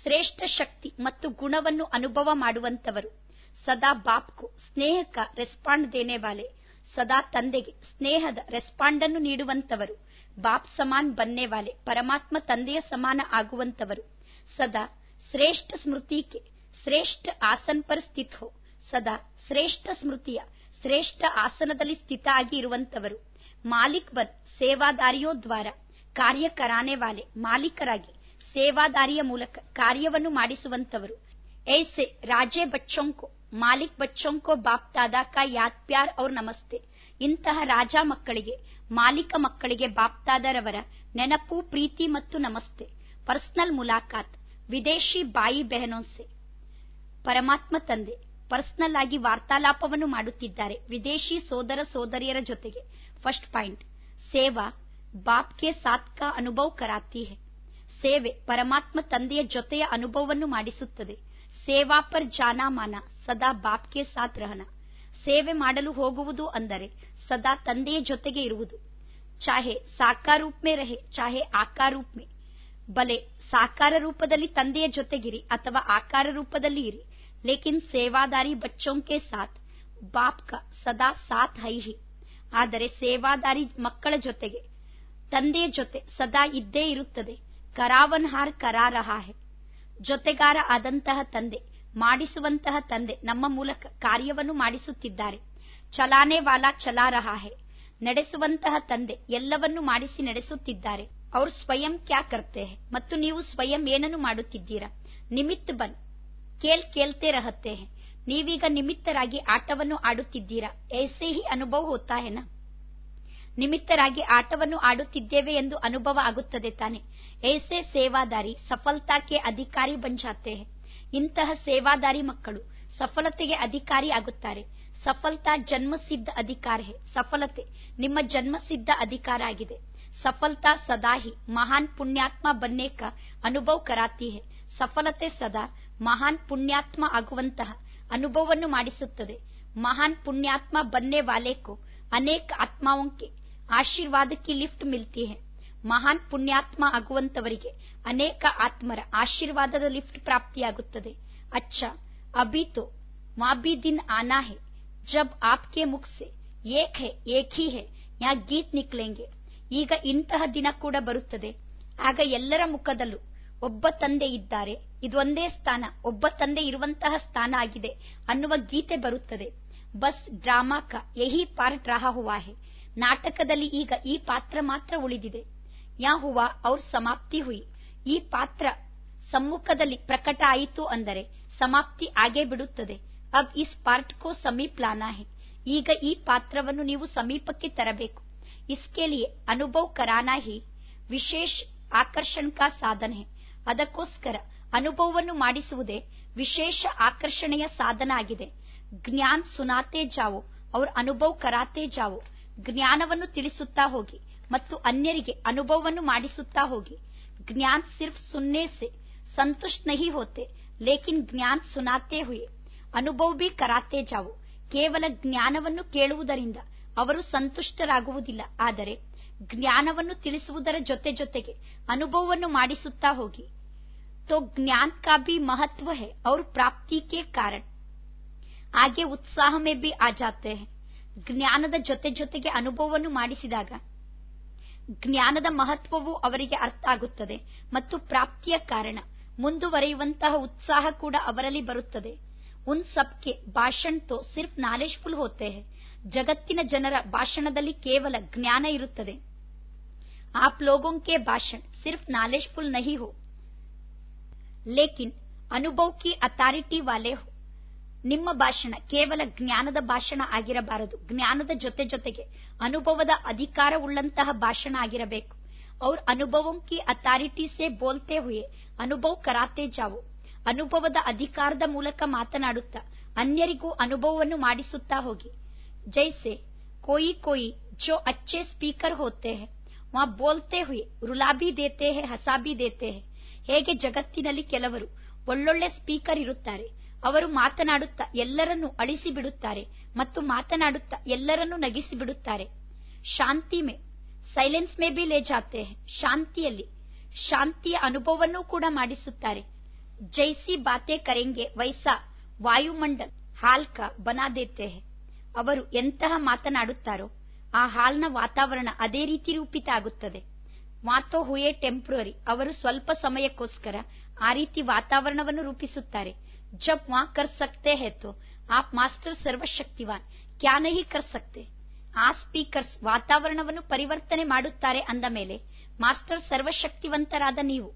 ಶ್ರೇಷ್ಠ ಶಕ್ತಿ ಮತ್ತು ಗುಣವನ್ನು ಅನುಭವ ಮಾಡುವಂತವರು ಸದಾ ಬಾಪ್ಕು ಸ್ನೇಹಕ ರೆಸ್ಪಾಂಡ್ ದೇನೆ ವಾಲೆ ಸದಾ ತಂದೆಗೆ ಸ್ನೇಹದ ಅನ್ನು ನೀಡುವಂತವರು ಬಾಪ್ ಸಮಾನ್ ಬನ್ನೆ ವಾಲೆ ಪರಮಾತ್ಮ ತಂದೆಯ ಸಮಾನ ಆಗುವಂತವರು ಸದಾ ಶ್ರೇಷ್ಠ ಸ್ಮೃತಿಕೆ ಶ್ರೇಷ್ಠ ಆಸನ್ ಪರ್ ಸ್ಥಿತ್ ಹೋ ಸದಾ ಶ್ರೇಷ್ಠ ಸ್ಮೃತಿಯ ಶ್ರೇಷ್ಠ ಆಸನದಲ್ಲಿ ಸ್ಥಿತ ಆಗಿ ಇರುವಂತವರು ಮಾಲಿಕ್ ಬನ್ ಸೇವಾದಾರಿಯೋ ದ್ವಾರ ಕಾರ್ಯಕರಾನೆ ವಾಲೆ ಮಾಲೀಕರಾಗಿ ಸೇವಾದಾರಿಯ ಮೂಲಕ ಕಾರ್ಯವನ್ನು ಮಾಡಿಸುವಂತವರು ಏಸೆ ರಾಜೇ ಬಚ್ಚೊಂಕೋ ಮಾಲಿಕ್ ಬಚ್ಚೊಂಕೋ ಬಾಪ್ ತಾದಾಕ ಯಾದ್ ಪ್ಯಾರ್ ಅವ್ರ ನಮಸ್ತೆ ಇಂತಹ ರಾಜ ಮಕ್ಕಳಿಗೆ ಮಾಲೀಕ ಮಕ್ಕಳಿಗೆ ಬಾಪ್ತಾದರವರ ನೆನಪು ಪ್ರೀತಿ ಮತ್ತು ನಮಸ್ತೆ ಪರ್ಸನಲ್ ಮುಲಾಖಾತ್ ವಿದೇಶಿ ಬಾಯಿ ಬೆಹನೋನ್ಸೆ ಪರಮಾತ್ಮ ತಂದೆ ಪರ್ಸನಲ್ ಆಗಿ ವಾರ್ತಾಲಾಪವನ್ನು ಮಾಡುತ್ತಿದ್ದಾರೆ ವಿದೇಶಿ ಸೋದರ ಸೋದರಿಯರ ಜೊತೆಗೆ ಫಸ್ಟ್ ಪಾಯಿಂಟ್ ಸೇವಾ ಬಾಪ್ ಕೆ ಸಾತ್ ಅನುಭವ ಕರಾತಿ ಹೇ ಸೇವೆ ಪರಮಾತ್ಮ ತಂದೆಯ ಜೊತೆಯ ಅನುಭವವನ್ನು ಮಾಡಿಸುತ್ತದೆ ಸೇವಾ ಪರ್ ಜಾನಾಮಾನ ಸದಾ ಬಾಪ್ಗೆ ಸಾತ್ ರಹನ ಸೇವೆ ಮಾಡಲು ಹೋಗುವುದು ಅಂದರೆ ಸದಾ ತಂದೆಯ ಜೊತೆಗೆ ಇರುವುದು ಚಾಹೆ ಸಾಕಾರ ರೂಪ್ಮೆ ರಹೆ ಚಾಹೆ ಆಕಾರ ರೂಪ್ಮೆ ಬಲೆ ಸಾಕಾರ ರೂಪದಲ್ಲಿ ತಂದೆಯ ಜೊತೆಗಿರಿ ಅಥವಾ ಆಕಾರ ರೂಪದಲ್ಲಿ ಇರಿ ಲೇಕಿನ್ ಸೇವಾದಾರಿ ಬಚ್ಚೋಂಕೆ ಸಾಥ್ ಬಾಪ್ಕ ಸದಾ ಸಾಥ್ ಹೈಹಿ ಆದರೆ ಸೇವಾದಾರಿ ಮಕ್ಕಳ ಜೊತೆಗೆ ತಂದೆಯ ಜೊತೆ ಸದಾ ಇದ್ದೇ ಇರುತ್ತದೆ ಕರಾವನ್ಹಾರ್ ಕರಾರಹ ಜೊತೆಗಾರ ಆದಂತಹ ತಂದೆ ಮಾಡಿಸುವಂತಹ ತಂದೆ ನಮ್ಮ ಮೂಲಕ ಕಾರ್ಯವನ್ನು ಮಾಡಿಸುತ್ತಿದ್ದಾರೆ ಚಲಾನೆ ವಾಲಾ ಚಲಾರಹ ನಡೆಸುವಂತಹ ತಂದೆ ಎಲ್ಲವನ್ನು ಮಾಡಿಸಿ ನಡೆಸುತ್ತಿದ್ದಾರೆ ಅವರು ಸ್ವಯಂ ಕ್ಯಾ ಕರ್ತೆ ಮತ್ತು ನೀವು ಸ್ವಯಂ ಏನನ್ನು ಮಾಡುತ್ತಿದ್ದೀರಾ ನಿಮಿತ್ ಬನ್ ಕೇಲ್ ಕೇಳ್ತೇ ರಹತ್ತೆ ನೀವೀಗ ನಿಮಿತ್ತರಾಗಿ ಆಟವನ್ನು ಆಡುತ್ತಿದ್ದೀರಾ ಏಸೇ ಹಿ ಅನುಭವ ಹೋತಾ ಹೇನಾ ನಿಮಿತ್ತರಾಗಿ ಆಟವನ್ನು ಆಡುತ್ತಿದ್ದೇವೆ ಎಂದು ಅನುಭವ ಆಗುತ್ತದೆ ತಾನೆ ಏಸೆ ಸೇವಾದಾರಿ ಸಫಲತಾಕ್ಕೆ ಅಧಿಕಾರಿ ಬಂಜಾತೆ ಇಂತಹ ಸೇವಾದಾರಿ ಮಕ್ಕಳು ಸಫಲತೆಗೆ ಅಧಿಕಾರಿ ಆಗುತ್ತಾರೆ ಸಫಲತಾ ಜನ್ಮಸಿದ್ಧ ಅಧಿಕಾರ ಸಫಲತೆ ನಿಮ್ಮ ಜನ್ಮಸಿದ್ಧ ಅಧಿಕಾರ ಆಗಿದೆ ಸಫಲತಾ ಸದಾ ಹಿ ಮಹಾನ್ ಪುಣ್ಯಾತ್ಮ ಬನ್ನೇಕ ಅನುಭವ ಕರಾತಿ ಸಫಲತೆ ಸದಾ ಮಹಾನ್ ಪುಣ್ಯಾತ್ಮ ಆಗುವಂತಹ ಅನುಭವವನ್ನು ಮಾಡಿಸುತ್ತದೆ ಮಹಾನ್ ಪುಣ್ಯಾತ್ಮ ಬನ್ನೆ ವಾಲೆಕೋ ಅನೇಕ ಆತ್ಮಾವೋಂಕೆ ಆಶೀರ್ವಾದಕ್ಕೆ ಲಿಫ್ಟ್ ಮಿಲ್ತಿ ಹೇ ಮಹಾನ್ ಪುಣ್ಯಾತ್ಮ ಆಗುವಂತವರಿಗೆ ಅನೇಕ ಆತ್ಮರ ಆಶೀರ್ವಾದದ ಲಿಫ್ಟ್ ಪ್ರಾಪ್ತಿಯಾಗುತ್ತದೆ ಅಚ್ಚ ಅಭಿ ತೋ ವಾಬಿ ದಿನ್ ಆನಾ ಜಬ್ ಆಪ್ಕೆ ಏಕ್ ಹೇ ಏಕ್ ಹೆಖಿ ಹೇ ಯಾ ಗೀತ್ ನಿಕ್ಲೆಂಗೆ ಈಗ ಇಂತಹ ದಿನ ಕೂಡ ಬರುತ್ತದೆ ಆಗ ಎಲ್ಲರ ಮುಖದಲ್ಲೂ ಒಬ್ಬ ತಂದೆ ಇದ್ದಾರೆ ಇದೊಂದೇ ಸ್ಥಾನ ಒಬ್ಬ ತಂದೆ ಇರುವಂತಹ ಸ್ಥಾನ ಆಗಿದೆ ಅನ್ನುವ ಗೀತೆ ಬರುತ್ತದೆ ಬಸ್ ಡ್ರಾಮಾ ಕಾ ಯಹಿ ಪಾರ್ಟ್ ರಾಹ ಹುವಾ ನಾಟಕದಲ್ಲಿ ಈಗ ಈ ಪಾತ್ರ ಮಾತ್ರ ಉಳಿದಿದೆ ಯಾ ಹುವಾ ಅವ್ರ ಸಮಾಪ್ತಿ ಹುಯಿ ಈ ಪಾತ್ರ ಸಮ್ಮುಖದಲ್ಲಿ ಪ್ರಕಟ ಆಯಿತು ಅಂದರೆ ಸಮಾಪ್ತಿ ಆಗೇ ಬಿಡುತ್ತದೆ ಅಬ್ ಇಸ್ ಪಾರ್ಟ್ ಕೋ ಸಮೀಪ್ ಈಗ ಈ ಪಾತ್ರವನ್ನು ನೀವು ಸಮೀಪಕ್ಕೆ ತರಬೇಕು ಇಸ್ಕೆ ಅನುಭವ್ ಅನುಭವ ಕರಾನಾ ವಿಶೇಷ ಆಕರ್ಷಣ್ ಕಾ ಸಾಧನ ಅದಕ್ಕೋಸ್ಕರ ಅನುಭವವನ್ನು ಮಾಡಿಸುವುದೇ ವಿಶೇಷ ಆಕರ್ಷಣೆಯ ಸಾಧನ ಆಗಿದೆ ಜ್ಞಾನ್ ಸುನಾತೆ ಜಾವೋ ಅವ್ರ ಅನುಭವ ಕರಾತೆ ಜಾವೋ ಜ್ಞಾನವನ್ನು ತಿಳಿಸುತ್ತಾ ಹೋಗಿ ಮತ್ತು ಅನ್ಯರಿಗೆ ಅನುಭವವನ್ನು ಮಾಡಿಸುತ್ತಾ ಹೋಗಿ ಜ್ಞಾನ ಸಿರ್ಫ್ सुनने से ಸಂತುಷ್ಟ नहीं होते लेकिन ಸುನಾತೆ ಹುಯೆ ಅನುಭವ ಬಿ ಕರಾತೆ ಜಾವು ಕೇವಲ ಜ್ಞಾನವನ್ನು ಕೇಳುವುದರಿಂದ ಅವರು ಸಂತುಷ್ಟರಾಗುವುದಿಲ್ಲ ಆದರೆ ಜ್ಞಾನವನ್ನು ತಿಳಿಸುವುದರ ಜೊತೆ ಜೊತೆಗೆ ಅನುಭವವನ್ನು ಮಾಡಿಸುತ್ತಾ ಹೋಗಿ ತೋ ಜ್ಞಾನ ಕಾ ಬಿ ಮಹತ್ವ ಹೇ ಔರ್ ಪ್ರಾಪ್ತಿ ಕಾರಣ ಹಾಗೆ ಉತ್ಸಾಹ ಮೇ ಬಿ ಆ ಜಾತೆ ಜ್ಞಾನದ ಜೊತೆ ಜೊತೆಗೆ ಅನುಭವವನ್ನು ಮಾಡಿಸಿದಾಗ ಜ್ಞಾನದ ಮಹತ್ವವು ಅವರಿಗೆ ಅರ್ಥ ಆಗುತ್ತದೆ ಮತ್ತು ಪ್ರಾಪ್ತಿಯ ಕಾರಣ ಮುಂದುವರೆಯುವಂತಹ ಉತ್ಸಾಹ ಕೂಡ ಅವರಲ್ಲಿ ಬರುತ್ತದೆ ಉನ್ ಸಬ್ಕೆ ಭಾಷಣ ತೋ ಸಿರ್ಫ್ ನಾಲೆಜ್ ಫುಲ್ ಹೋತೆ ಹೇ ಜಗತ್ತಿನ ಜನರ ಭಾಷಣದಲ್ಲಿ ಕೇವಲ ಜ್ಞಾನ ಇರುತ್ತದೆ ಆಪ್ ಲೋಗೋಂಕೆ ಭಾಷಣ ಸಿರ್ಫ್ ನಾಲೆಜ್ ಫುಲ್ ನಹಿ ಹೋ ಲೇಕಿನ್ ಅನುಭವ ಕಿ ಅಥಾರಿಟಿ ವಾಲೆ ಹೋ ನಿಮ್ಮ ಭಾಷಣ ಕೇವಲ ಜ್ಞಾನದ ಭಾಷಣ ಆಗಿರಬಾರದು ಜ್ಞಾನದ ಜೊತೆ ಜೊತೆಗೆ ಅನುಭವದ ಅಧಿಕಾರ ಉಳ್ಳಂತಹ ಭಾಷಣ ಆಗಿರಬೇಕು ಅವ್ರ ಅನುಭವಂಕಿ ಅಥಾರಿಟಿ ಸೇ ಬೋಲ್ತೆ ಹುಯೆ ಅನುಭವ ಕರಾತೆ ಜಾವು ಅನುಭವದ ಅಧಿಕಾರದ ಮೂಲಕ ಮಾತನಾಡುತ್ತಾ ಅನ್ಯರಿಗೂ ಅನುಭವವನ್ನು ಮಾಡಿಸುತ್ತಾ ಹೋಗಿ ಜೈಸೆ ಕೊಯಿ ಕೊಯಿ ಜೋ ಅಚ್ಚೆ ಸ್ಪೀಕರ್ ಹೋತೆ ಹೇ ವಾ ಬೋಲ್ತೆ ಹುಯೆ ರುಲಾಬಿ ದೇತೆ ಹೇ ಹಸಾಬಿ ದೇತೆ ಹೇ ಹೇಗೆ ಜಗತ್ತಿನಲ್ಲಿ ಕೆಲವರು ಒಳ್ಳೊಳ್ಳೆ ಸ್ಪೀಕರ್ ಇರುತ್ತಾರೆ ಅವರು ಮಾತನಾಡುತ್ತಾ ಎಲ್ಲರನ್ನೂ ಅಳಿಸಿ ಬಿಡುತ್ತಾರೆ ಮತ್ತು ಮಾತನಾಡುತ್ತಾ ಎಲ್ಲರನ್ನೂ ನಗಿಸಿ ಬಿಡುತ್ತಾರೆ ಶಾಂತಿ ಮೇ ಸೈಲೆನ್ಸ್ ಮೇ ಬಿ ಲೇ ಜಾತೆ ಶಾಂತಿಯಲ್ಲಿ ಶಾಂತಿಯ ಅನುಭವವನ್ನೂ ಕೂಡ ಮಾಡಿಸುತ್ತಾರೆ ಜೈಸಿ ಬಾತೆ ಕರೆಂಗೆ ವೈಸಾ ವಾಯುಮಂಡಲ್ ಹಾಲ್ಕ ಬನಾದೇತೆ ಅವರು ಎಂತಹ ಮಾತನಾಡುತ್ತಾರೋ ಆ ಹಾಲ್ನ ವಾತಾವರಣ ಅದೇ ರೀತಿ ರೂಪಿತ ಆಗುತ್ತದೆ ಮಾತೋ ಹುಯೆ ಟೆಂಪ್ರರಿ ಅವರು ಸ್ವಲ್ಪ ಸಮಯಕ್ಕೋಸ್ಕರ ಆ ರೀತಿ ವಾತಾವರಣವನ್ನು ರೂಪಿಸುತ್ತಾರೆ जब ಮಾ कर सकते हैं तो आप ಮಾಸ್ಟರ್ ಸರ್ವಶಕ್ತಿವಾನ್ ಕ್ಯಾ ನಹಿ ಕರ್ ಸಕ್ತೆ ಆ ಸ್ಪೀಕರ್ಸ್ ವಾತಾವರಣವನ್ನು ಪರಿವರ್ತನೆ ಮಾಡುತ್ತಾರೆ ಅಂದ ಮೇಲೆ ಮಾಸ್ಟರ್ ಸರ್ವಶಕ್ತಿವಂತರಾದ ನೀವು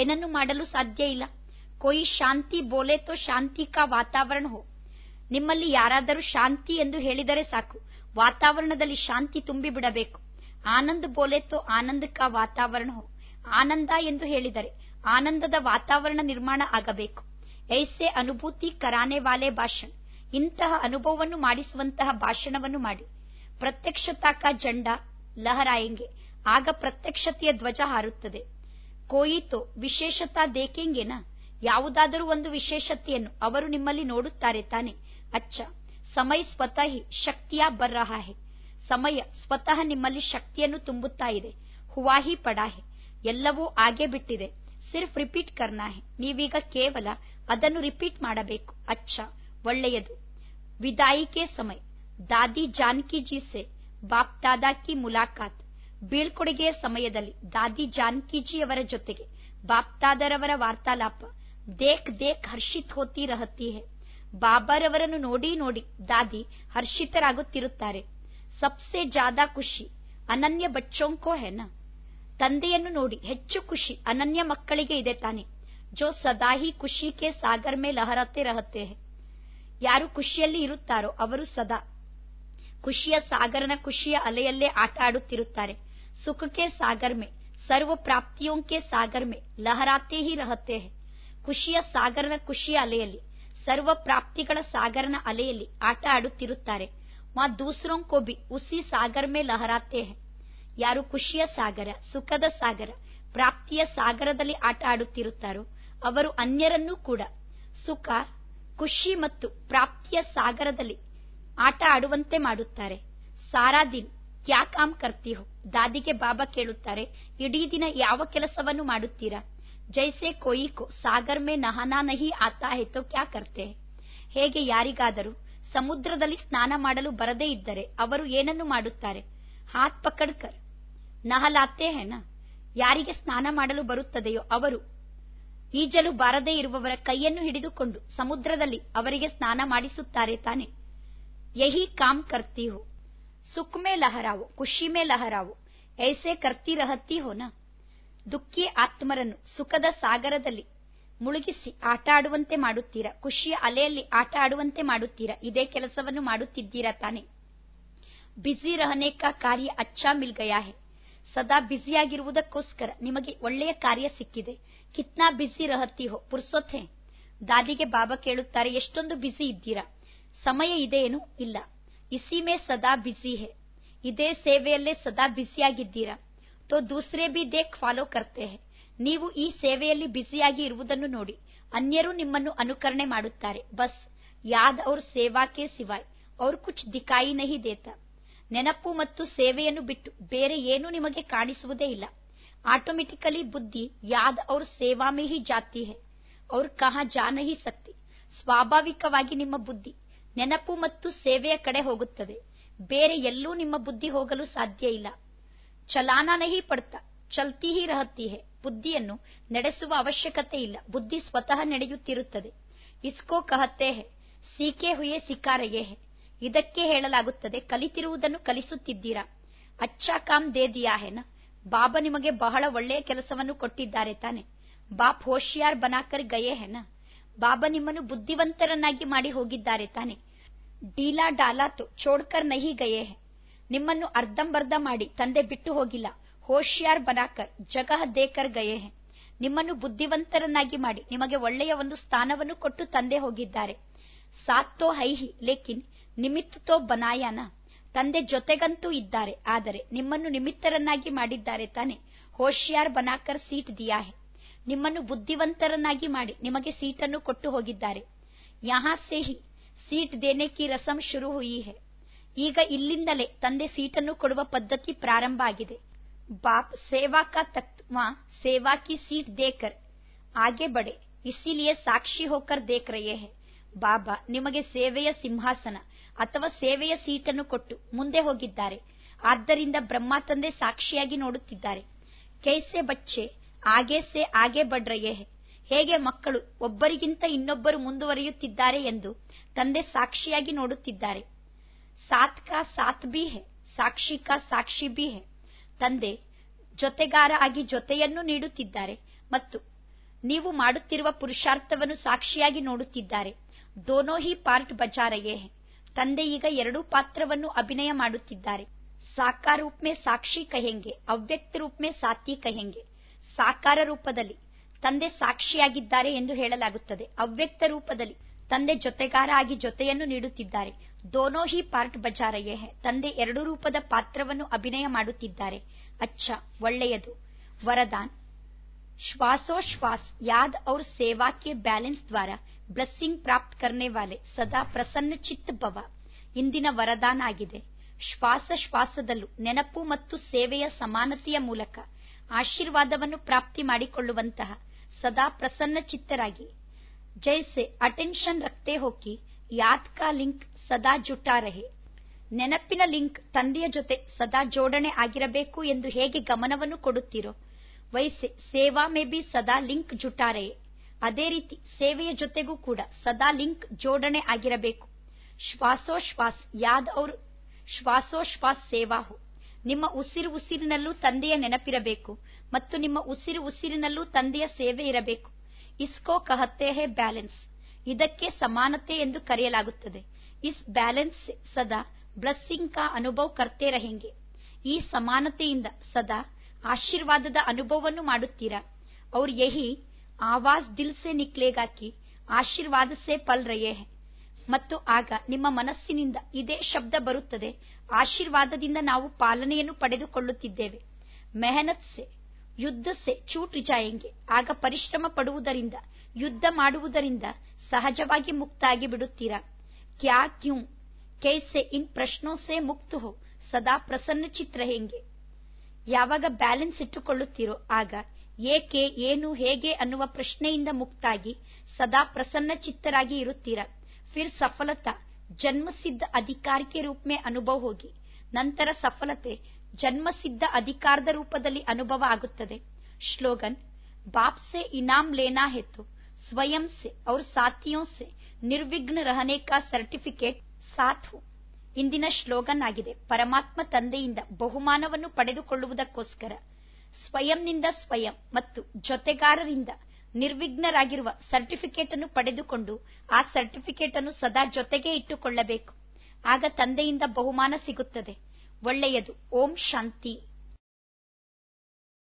ಏನನ್ನು ಮಾಡಲು ಸಾಧ್ಯ ಇಲ್ಲ ಕೊಯಿ ಶಾಂತಿ ಬೋಲೆ ತೋ ಶಾಂತಿ ಕಾ ವಾತಾವರಣ ಹೋ ನಿಮ್ಮಲ್ಲಿ ಯಾರಾದರೂ ಶಾಂತಿ ಎಂದು ಹೇಳಿದರೆ ಸಾಕು ವಾತಾವರಣದಲ್ಲಿ ಶಾಂತಿ ತುಂಬಿ ಬಿಡಬೇಕು ಆನಂದ್ ಬೋಲೆ ತೋ ಆನಂದ್ ಕಾ ವಾತಾವರಣ ಹೋ ಆನಂದ ಎಂದು ಹೇಳಿದರೆ ಆನಂದದ ವಾತಾವರಣ ನಿರ್ಮಾಣ ಆಗಬೇಕು ಐಸೆ ಅನುಭೂತಿ ಕರಾನೆ ವಾಲೆ ಭಾಷಣ ಇಂತಹ ಅನುಭವವನ್ನು ಮಾಡಿಸುವಂತಹ ಭಾಷಣವನ್ನು ಮಾಡಿ ಪ್ರತ್ಯಕ್ಷತಾಕ ಜಂಡ ಲಹರಾಯಿಂಗೆ ಆಗ ಪ್ರತ್ಯಕ್ಷತೆಯ ಧ್ವಜ ಹಾರುತ್ತದೆ ಕೋಯಿತೋ ವಿಶೇಷತಾ ದೇಕೆಂಗೇನ ಯಾವುದಾದರೂ ಒಂದು ವಿಶೇಷತೆಯನ್ನು ಅವರು ನಿಮ್ಮಲ್ಲಿ ನೋಡುತ್ತಾರೆ ತಾನೆ ಅಚ್ಚ ಸಮಯ ಸ್ವತಃ ಶಕ್ತಿಯ ಬರ್ರಹಾಹೆ ಸಮಯ ಸ್ವತಃ ನಿಮ್ಮಲ್ಲಿ ಶಕ್ತಿಯನ್ನು ತುಂಬುತ್ತಾ ಇದೆ ಹುವಾಹಿ ಪಡಾಹೆ ಎಲ್ಲವೂ ಆಗೇ ಬಿಟ್ಟಿದೆ ಸಿರ್ಫ್ ರಿಪೀಟ್ ಕರ್ನಾಹೆ ನೀವೀಗ ಕೇವಲ ಅದನ್ನು ರಿಪೀಟ್ ಮಾಡಬೇಕು ಅಚ್ಚ ಒಳ್ಳೆಯದು ವಿದಾಯಿಕೆ ಸಮಯ ದಾದಿ ಜಾನಕಿ ಜಿ ಸೆ ಬಾಪ್ ದಾದಾ ಕಿ ಮುಲಾಕಾತ್ ಬೀಳ್ಕೊಡುಗೆಯ ಸಮಯದಲ್ಲಿ ದಾದಿ ಜಾನಕಿಜಿಯವರ ಜೊತೆಗೆ ಬಾಪ್ತಾದರವರ ವಾರ್ತಾಲಾಪ ದೇಖ್ ದೇಖ್ ಹರ್ಷಿತ್ ಹೋತಿ ರಹತಿ ಹೇ ಬಾಬಾರವರನ್ನು ನೋಡಿ ನೋಡಿ ದಾದಿ ಹರ್ಷಿತರಾಗುತ್ತಿರುತ್ತಾರೆ ಸಬ್ಸೆ ಜಾದಾ ಖುಷಿ ಅನನ್ಯ ಬಚ್ಚೋಂಕೋ ಹೆನ ತಂದೆಯನ್ನು ನೋಡಿ ಹೆಚ್ಚು ಖುಷಿ ಅನನ್ಯ ಮಕ್ಕಳಿಗೆ ಇದೆ ತಾನೆ ಜೊ ಸದಾ ಹಿ ಖುಷಿ ಕೆ ಸಾಗರ್ ಮೇ ಲಹರತೆ ರಹತೆ ಯಾರು ಖುಷಿಯಲ್ಲಿ ಇರುತ್ತಾರೋ ಅವರು ಸದಾ ಖುಷಿಯ ಸಾಗರನ ಖುಷಿಯ ಅಲೆಯಲ್ಲೇ ಆಟ ಆಡುತ್ತಿರುತ್ತಾರೆ ಸುಖಕ್ಕೆ ಸಾಗರ್ ಮೇ ಸರ್ವ ಪ್ರಾಪ್ತಿಯೊಂಕೆ ಸಾಗರ್ ಮೇ ಲಹರಾತೆ ಹಿ ರಹತೆ ಖುಷಿಯ ಸಾಗರನ ಖುಷಿಯ ಅಲೆಯಲ್ಲಿ ಸರ್ವ ಪ್ರಾಪ್ತಿಗಳ ಸಾಗರನ ಅಲೆಯಲ್ಲಿ ಆಟ ಆಡುತ್ತಿರುತ್ತಾರೆ ಮಾ ದೂಸರೋ ಕೋ ಬಿ ಉಸಿ ಸಾಗರ್ ಮೇ ಲಹರಾತೆ ಯಾರು ಖುಷಿಯ ಸಾಗರ ಸುಖದ ಸಾಗರ ಪ್ರಾಪ್ತಿಯ ಸಾಗರದಲ್ಲಿ ಆಟ ಆಡುತ್ತಿರುತ್ತಾರೋ ಅವರು ಅನ್ಯರನ್ನೂ ಕೂಡ ಸುಖ ಖುಷಿ ಮತ್ತು ಪ್ರಾಪ್ತಿಯ ಸಾಗರದಲ್ಲಿ ಆಟ ಆಡುವಂತೆ ಮಾಡುತ್ತಾರೆ ಸಾರಾ ದಿನ್ ಕ್ಯಾ ಕಾಮ್ ಕರ್ತಿ ಹೋ ದಾದಿಗೆ ಬಾಬಾ ಕೇಳುತ್ತಾರೆ ಇಡೀ ದಿನ ಯಾವ ಕೆಲಸವನ್ನು ಮಾಡುತ್ತೀರಾ ಜೈಸೆ ಕೋ ಸಾಗರ್ ಮೇ ನಹನಾ ನಹಿ ಆತಾ ಹೇತೋ ಕ್ಯಾ ಕರ್ತೆ ಹೇಗೆ ಯಾರಿಗಾದರೂ ಸಮುದ್ರದಲ್ಲಿ ಸ್ನಾನ ಮಾಡಲು ಬರದೇ ಇದ್ದರೆ ಅವರು ಏನನ್ನು ಮಾಡುತ್ತಾರೆ ಹಾತ್ ಪಕಡ್ಕರ್ ನಹಲಾತೆ ಹೆನ ಯಾರಿಗೆ ಸ್ನಾನ ಮಾಡಲು ಬರುತ್ತದೆಯೋ ಅವರು ಈಜಲು ಬಾರದೇ ಇರುವವರ ಕೈಯನ್ನು ಹಿಡಿದುಕೊಂಡು ಸಮುದ್ರದಲ್ಲಿ ಅವರಿಗೆ ಸ್ನಾನ ಮಾಡಿಸುತ್ತಾರೆ ತಾನೆ ಯಹಿ ಕಾಮ್ ಕರ್ತಿ ಹೋ ಲಹರಾವು ಖುಷಿ ಮೇ ಲಹರಾವು ಏಸೆ ಕರ್ತಿ ರಹತಿ ಹೋನ ದುಃಖಿ ಆತ್ಮರನ್ನು ಸುಖದ ಸಾಗರದಲ್ಲಿ ಮುಳುಗಿಸಿ ಆಟ ಆಡುವಂತೆ ಮಾಡುತ್ತೀರಾ ಖುಷಿಯ ಅಲೆಯಲ್ಲಿ ಆಟ ಆಡುವಂತೆ ಮಾಡುತ್ತೀರಾ ಇದೇ ಕೆಲಸವನ್ನು ಮಾಡುತ್ತಿದ್ದೀರಾ ತಾನೆ ಬಿಸಿ ರಹನೆ ಕಾರ್ಯ ಅಚ್ಚಾ ಮಿಲ್ ಗಯಾ ಸದಾ ಬ್ಯುಸಿಯಾಗಿರುವುದಕ್ಕೋಸ್ಕರ ನಿಮಗೆ ಒಳ್ಳೆಯ ಕಾರ್ಯ ಸಿಕ್ಕಿದೆ ಕಿತ್ನಾ ಬ್ಯುಸಿ ರಹತ್ತಿ ಹೋ ಪುರ್ಸೊತ್ತೆ ದಾದಿಗೆ ಬಾಬಾ ಕೇಳುತ್ತಾರೆ ಎಷ್ಟೊಂದು ಬ್ಯುಸಿ ಇದ್ದೀರಾ ಸಮಯ ಇದೆಯೇನು ಇಲ್ಲ ಇಸಿಮೇ ಸದಾ ಬ್ಯುಸಿ ಹೇ ಇದೇ ಸೇವೆಯಲ್ಲೇ ಸದಾ ಬ್ಯುಸಿಯಾಗಿದ್ದೀರಾ ತೋ ದೂಸರೆ ಬಿ ದೇಖ್ ಫಾಲೋ ಕರ್ತೆ ಹೇ ನೀವು ಈ ಸೇವೆಯಲ್ಲಿ ಬ್ಯುಸಿಯಾಗಿ ಇರುವುದನ್ನು ನೋಡಿ ಅನ್ಯರು ನಿಮ್ಮನ್ನು ಅನುಕರಣೆ ಮಾಡುತ್ತಾರೆ ಬಸ್ ಯಾದ್ ಅವ್ರ ಸೇವಾಕೆ ಸಿವಾಯ್ ಅವ್ರ ಕುಚ್ ದಿಖಾಯಿ ನಹಿ ದೇತ ನೆನಪು ಮತ್ತು ಸೇವೆಯನ್ನು ಬಿಟ್ಟು ಬೇರೆ ಏನೂ ನಿಮಗೆ ಕಾಣಿಸುವುದೇ ಇಲ್ಲ ಆಟೋಮೆಟಿಕಲಿ ಬುದ್ಧಿ ಯಾದ್ ಅವ್ರ ಸೇವಾ ಮೇ ಹಿ ಜಾತಿ ಹೇ ಅವ್ರು ಕಹ ಜಾನಹಿ ಸಕ್ತಿ ಸ್ವಾಭಾವಿಕವಾಗಿ ನಿಮ್ಮ ಬುದ್ಧಿ ನೆನಪು ಮತ್ತು ಸೇವೆಯ ಕಡೆ ಹೋಗುತ್ತದೆ ಬೇರೆ ಎಲ್ಲೂ ನಿಮ್ಮ ಬುದ್ಧಿ ಹೋಗಲು ಸಾಧ್ಯ ಇಲ್ಲ ಚಲಾನನಹಿ ಪಡ್ತ ಚಲ್ತಿ ಹಿ ರಹತಿ ಹೇ ಬುದ್ಧಿಯನ್ನು ನಡೆಸುವ ಅವಶ್ಯಕತೆ ಇಲ್ಲ ಬುದ್ಧಿ ಸ್ವತಃ ನಡೆಯುತ್ತಿರುತ್ತದೆ ಇಸ್ಕೋ ಕಹತೆ ಹೇ ಸೀಕೆ ಹುಯೇ ಸಿಕಾರಯೇ ಹೇ ಇದಕ್ಕೆ ಹೇಳಲಾಗುತ್ತದೆ ಕಲಿತಿರುವುದನ್ನು ಕಲಿಸುತ್ತಿದ್ದೀರಾ ಅಚ್ಚಾ ಕಾಮ್ ದೇ ದಿಯಾ ಹೆನ ಬಾಬ ನಿಮಗೆ ಬಹಳ ಒಳ್ಳೆಯ ಕೆಲಸವನ್ನು ಕೊಟ್ಟಿದ್ದಾರೆ ತಾನೆ ಬಾಪ್ ಹೋಶಿಯಾರ್ ಬನಾಕರ್ ಗಯೇ ಹೇನ ಬಾಬಾ ನಿಮ್ಮನ್ನು ಬುದ್ಧಿವಂತರನ್ನಾಗಿ ಮಾಡಿ ಹೋಗಿದ್ದಾರೆ ತಾನೆ ಡೀಲಾ ಡಾಲಾತು ಚೋಡ್ಕರ್ ನಹಿ ಗಯೇ ನಿಮ್ಮನ್ನು ಅರ್ಧಂಬರ್ಧ ಮಾಡಿ ತಂದೆ ಬಿಟ್ಟು ಹೋಗಿಲ್ಲ ಹೋಶಿಯಾರ್ ಬನಾಕರ್ ಜಗಹ ದೇಕರ್ ಗಯೇ ನಿಮ್ಮನ್ನು ಬುದ್ಧಿವಂತರನ್ನಾಗಿ ಮಾಡಿ ನಿಮಗೆ ಒಳ್ಳೆಯ ಒಂದು ಸ್ಥಾನವನ್ನು ಕೊಟ್ಟು ತಂದೆ ಹೋಗಿದ್ದಾರೆ ಸಾತ್ತೋ ಹೈಹಿ ಲೇಕಿನ್ ನಿಮಿತ್ತೋ ಬನಾಯನ ತಂದೆ ಜೊತೆಗಂತೂ ಇದ್ದಾರೆ ಆದರೆ ನಿಮ್ಮನ್ನು ನಿಮಿತ್ತರನ್ನಾಗಿ ಮಾಡಿದ್ದಾರೆ ತಾನೆ ಹೋಶಿಯಾರ್ ಬನಾಕರ್ ಸೀಟ್ ದಿಯಾ ನಿಮ್ಮನ್ನು ಬುದ್ಧಿವಂತರನ್ನಾಗಿ ಮಾಡಿ ನಿಮಗೆ ಸೀಟನ್ನು ಕೊಟ್ಟು ಹೋಗಿದ್ದಾರೆ ಯಾ ಸೇಹಿ ಸೀಟ್ ದೇನೆ ಕಿ ರಸಂ ಶುರು ಹುಯಿ ಹೆ ಈಗ ಇಲ್ಲಿಂದಲೇ ತಂದೆ ಸೀಟನ್ನು ಕೊಡುವ ಪದ್ಧತಿ ಪ್ರಾರಂಭ ಆಗಿದೆ ಬಾಪ್ ಸೇವಾ ಕಾ ತತ್ವ ಸೇವಾ ಕಿ ಸೀಟ್ ದೇಕರ್ ಆಗೆ ಬಡೆ ಇಸಿಲಿಯೇ ಸಾಕ್ಷಿ ಹೋಕರ್ ದೇಕ್ ಹೆ ಬಾಬಾ ನಿಮಗೆ ಸೇವೆಯ ಸಿಂಹಾಸನ ಅಥವಾ ಸೇವೆಯ ಸೀಟನ್ನು ಕೊಟ್ಟು ಮುಂದೆ ಹೋಗಿದ್ದಾರೆ ಆದ್ದರಿಂದ ಬ್ರಹ್ಮ ತಂದೆ ಸಾಕ್ಷಿಯಾಗಿ ನೋಡುತ್ತಿದ್ದಾರೆ ಕೈಸೆ ಬಚ್ಚೆ ಆಗೇ ಸೆ ಆಗೇ ಬಡ್ರಯೇ ಹೇಗೆ ಮಕ್ಕಳು ಒಬ್ಬರಿಗಿಂತ ಇನ್ನೊಬ್ಬರು ಮುಂದುವರಿಯುತ್ತಿದ್ದಾರೆ ಎಂದು ತಂದೆ ಸಾಕ್ಷಿಯಾಗಿ ನೋಡುತ್ತಿದ್ದಾರೆ ಸಾತ್ ಕಾ ಸಾತ್ ಬಿ ಹೆ ಸಾಕ್ಷಿ ಕಾ ಸಾಕ್ಷಿ ಬಿ ಹೆ ತಂದೆ ಜೊತೆಗಾರ ಆಗಿ ಜೊತೆಯನ್ನು ನೀಡುತ್ತಿದ್ದಾರೆ ಮತ್ತು ನೀವು ಮಾಡುತ್ತಿರುವ ಪುರುಷಾರ್ಥವನ್ನು ಸಾಕ್ಷಿಯಾಗಿ ನೋಡುತ್ತಿದ್ದಾರೆ ದೋನೋ ಹಿ ಪಾರ್ಟ್ ಬಜಾರಯೇ ಹೆ ತಂದೆ ಈಗ ಎರಡೂ ಪಾತ್ರವನ್ನು ಅಭಿನಯ ಮಾಡುತ್ತಿದ್ದಾರೆ ಸಾಕಾರ ರೂಪ್ಮೆ ಸಾಕ್ಷಿ ಕಹೆಂಗೆ ಅವ್ಯಕ್ತ ರೂಪ್ಮೆ ಸಾತಿ ಕಹೆಂಗೆ ಸಾಕಾರ ರೂಪದಲ್ಲಿ ತಂದೆ ಸಾಕ್ಷಿಯಾಗಿದ್ದಾರೆ ಎಂದು ಹೇಳಲಾಗುತ್ತದೆ ಅವ್ಯಕ್ತ ರೂಪದಲ್ಲಿ ತಂದೆ ಜೊತೆಗಾರ ಆಗಿ ಜೊತೆಯನ್ನು ನೀಡುತ್ತಿದ್ದಾರೆ ದೋನೋ ಹಿ ಪಾರ್ಟ್ ಬಜಾರಯೇ ತಂದೆ ಎರಡು ರೂಪದ ಪಾತ್ರವನ್ನು ಅಭಿನಯ ಮಾಡುತ್ತಿದ್ದಾರೆ ಅಚ್ಚ ಒಳ್ಳೆಯದು ವರದಾನ್ ಶ್ವಾಸೋಶ್ವಾಸ ಯಾದ್ ಔರ್ ಸೇವಾ ಕೆ ಬ್ಯಾಲೆನ್ಸ್ ದ್ವಾರ ಬ್ಲೆಸ್ಸಿಂಗ್ ಪ್ರಾಪ್ತ್ ಕರ್ನೆ ವಾಲೆ ಸದಾ ಪ್ರಸನ್ನ ಚಿತ್ತ ಭವ ಇಂದಿನ ವರದಾನ ಆಗಿದೆ ಶ್ವಾಸ ಶ್ವಾಸದಲ್ಲೂ ನೆನಪು ಮತ್ತು ಸೇವೆಯ ಸಮಾನತೆಯ ಮೂಲಕ ಆಶೀರ್ವಾದವನ್ನು ಪ್ರಾಪ್ತಿ ಮಾಡಿಕೊಳ್ಳುವಂತಹ ಸದಾ ಪ್ರಸನ್ನ ಚಿತ್ತರಾಗಿ ಜೈಸೆ ಅಟೆನ್ಷನ್ ರಕ್ತೆ ಹೋಗಿ ಕಾ ಲಿಂಕ್ ಸದಾ ಜುಟಾರಹೆ ನೆನಪಿನ ಲಿಂಕ್ ತಂದೆಯ ಜೊತೆ ಸದಾ ಜೋಡಣೆ ಆಗಿರಬೇಕು ಎಂದು ಹೇಗೆ ಗಮನವನ್ನು ಕೊಡುತ್ತೀರೋ ವಹಿಸಿ ಸೇವಾ ಮೇ ಬಿ ಸದಾ ಲಿಂಕ್ ಜುಟಾ ಅದೇ ರೀತಿ ಸೇವೆಯ ಜೊತೆಗೂ ಕೂಡ ಸದಾ ಲಿಂಕ್ ಜೋಡಣೆ ಆಗಿರಬೇಕು ಶ್ವಾಸೋಶ್ವಾಸ್ ಯಾದ್ ಅವರು ಶ್ವಾಸೋಶ್ವಾಸ್ ಸೇವಾ ನಿಮ್ಮ ಉಸಿರು ಉಸಿರಿನಲ್ಲೂ ತಂದೆಯ ನೆನಪಿರಬೇಕು ಮತ್ತು ನಿಮ್ಮ ಉಸಿರು ಉಸಿರಿನಲ್ಲೂ ತಂದೆಯ ಸೇವೆ ಇರಬೇಕು ಇಸ್ಕೋ ಕಹತ್ತೆ ಹೇ ಬ್ಯಾಲೆನ್ಸ್ ಇದಕ್ಕೆ ಸಮಾನತೆ ಎಂದು ಕರೆಯಲಾಗುತ್ತದೆ ಇಸ್ ಬ್ಯಾಲೆನ್ಸ್ ಸದಾ ಬ್ಲಸ್ಸಿಂಗ್ ಕಾ ಅನುಭವ ಕರ್ತೇರ ರಹೆಂಗೆ ಈ ಸಮಾನತೆಯಿಂದ ಸದಾ ಆಶೀರ್ವಾದದ ಅನುಭವವನ್ನು ಮಾಡುತ್ತೀರಾ ಅವ್ರ ಯಹಿ ಆವಾಜ್ ದಿಲ್ ಸೆ ನಿಕ್ಲೇಗಾಕಿ ಆಶೀರ್ವಾದ ಸೆ ಪಲ್ ರಯೇ ಮತ್ತು ಆಗ ನಿಮ್ಮ ಮನಸ್ಸಿನಿಂದ ಇದೇ ಶಬ್ದ ಬರುತ್ತದೆ ಆಶೀರ್ವಾದದಿಂದ ನಾವು ಪಾಲನೆಯನ್ನು ಪಡೆದುಕೊಳ್ಳುತ್ತಿದ್ದೇವೆ ಮೆಹನತ್ ಸೆ ಯುದ್ಧ ಸೆ ಚೂಟ್ ಜಾಯಂಗೆ ಆಗ ಪರಿಶ್ರಮ ಪಡುವುದರಿಂದ ಯುದ್ಧ ಮಾಡುವುದರಿಂದ ಸಹಜವಾಗಿ ಮುಕ್ತಾಗಿ ಬಿಡುತ್ತೀರಾ ಕ್ಯಾ ಕ್ಯೂ ಸೆ ಇನ್ ಪ್ರಶ್ನೋ ಸೆ ಮುಕ್ತ ಹೋ ಸದಾ ಪ್ರಸನ್ನ ಚಿತ್ರ ಹೆಂಗೆ ಯಾವಾಗ ಬ್ಯಾಲೆನ್ಸ್ ಇಟ್ಟುಕೊಳ್ಳುತ್ತೀರೋ ಆಗ ಏಕೆ ಏನು ಹೇಗೆ ಅನ್ನುವ ಪ್ರಶ್ನೆಯಿಂದ ಮುಕ್ತಾಗಿ ಸದಾ ಪ್ರಸನ್ನ ಚಿತ್ತರಾಗಿ ಇರುತ್ತೀರಾ ಫಿರ್ ಸಫಲತಾ ಜನ್ಮಸಿದ್ಧ ಅಧಿಕಾರಕ್ಕೆ ಕೆ ಅನುಭವ ಹೋಗಿ ನಂತರ ಸಫಲತೆ ಜನ್ಮಸಿದ್ಧ ಅಧಿಕಾರದ ರೂಪದಲ್ಲಿ ಅನುಭವ ಆಗುತ್ತದೆ ಶ್ಲೋಗನ್ ಬಾಪ್ಸೆ ಇನಾಮ್ ಲೇನಾ ಹೆತ್ತು ಸ್ವಯಂ ಸೆ ಅವ್ರ ಸಾಥಿಯೋ ಸೆ ನಿರ್ವಿಘ್ನ ರಹನೆ ಕಾ ಸರ್ಟಿಫಿಕೇಟ್ ಸಾಥ್ ಇಂದಿನ ಶ್ಲೋಗನ್ ಆಗಿದೆ ಪರಮಾತ್ಮ ತಂದೆಯಿಂದ ಬಹುಮಾನವನ್ನು ಪಡೆದುಕೊಳ್ಳುವುದಕ್ಕೋಸ್ಕರ ಸ್ವಯಂನಿಂದ ಸ್ವಯಂ ಮತ್ತು ಜೊತೆಗಾರರಿಂದ ನಿರ್ವಿಘ್ನರಾಗಿರುವ ಸರ್ಟಿಫಿಕೇಟ್ ಅನ್ನು ಪಡೆದುಕೊಂಡು ಆ ಸರ್ಟಿಫಿಕೇಟ್ ಅನ್ನು ಸದಾ ಜೊತೆಗೆ ಇಟ್ಟುಕೊಳ್ಳಬೇಕು ಆಗ ತಂದೆಯಿಂದ ಬಹುಮಾನ ಸಿಗುತ್ತದೆ ಒಳ್ಳೆಯದು ಓಂ ಶಾಂತಿ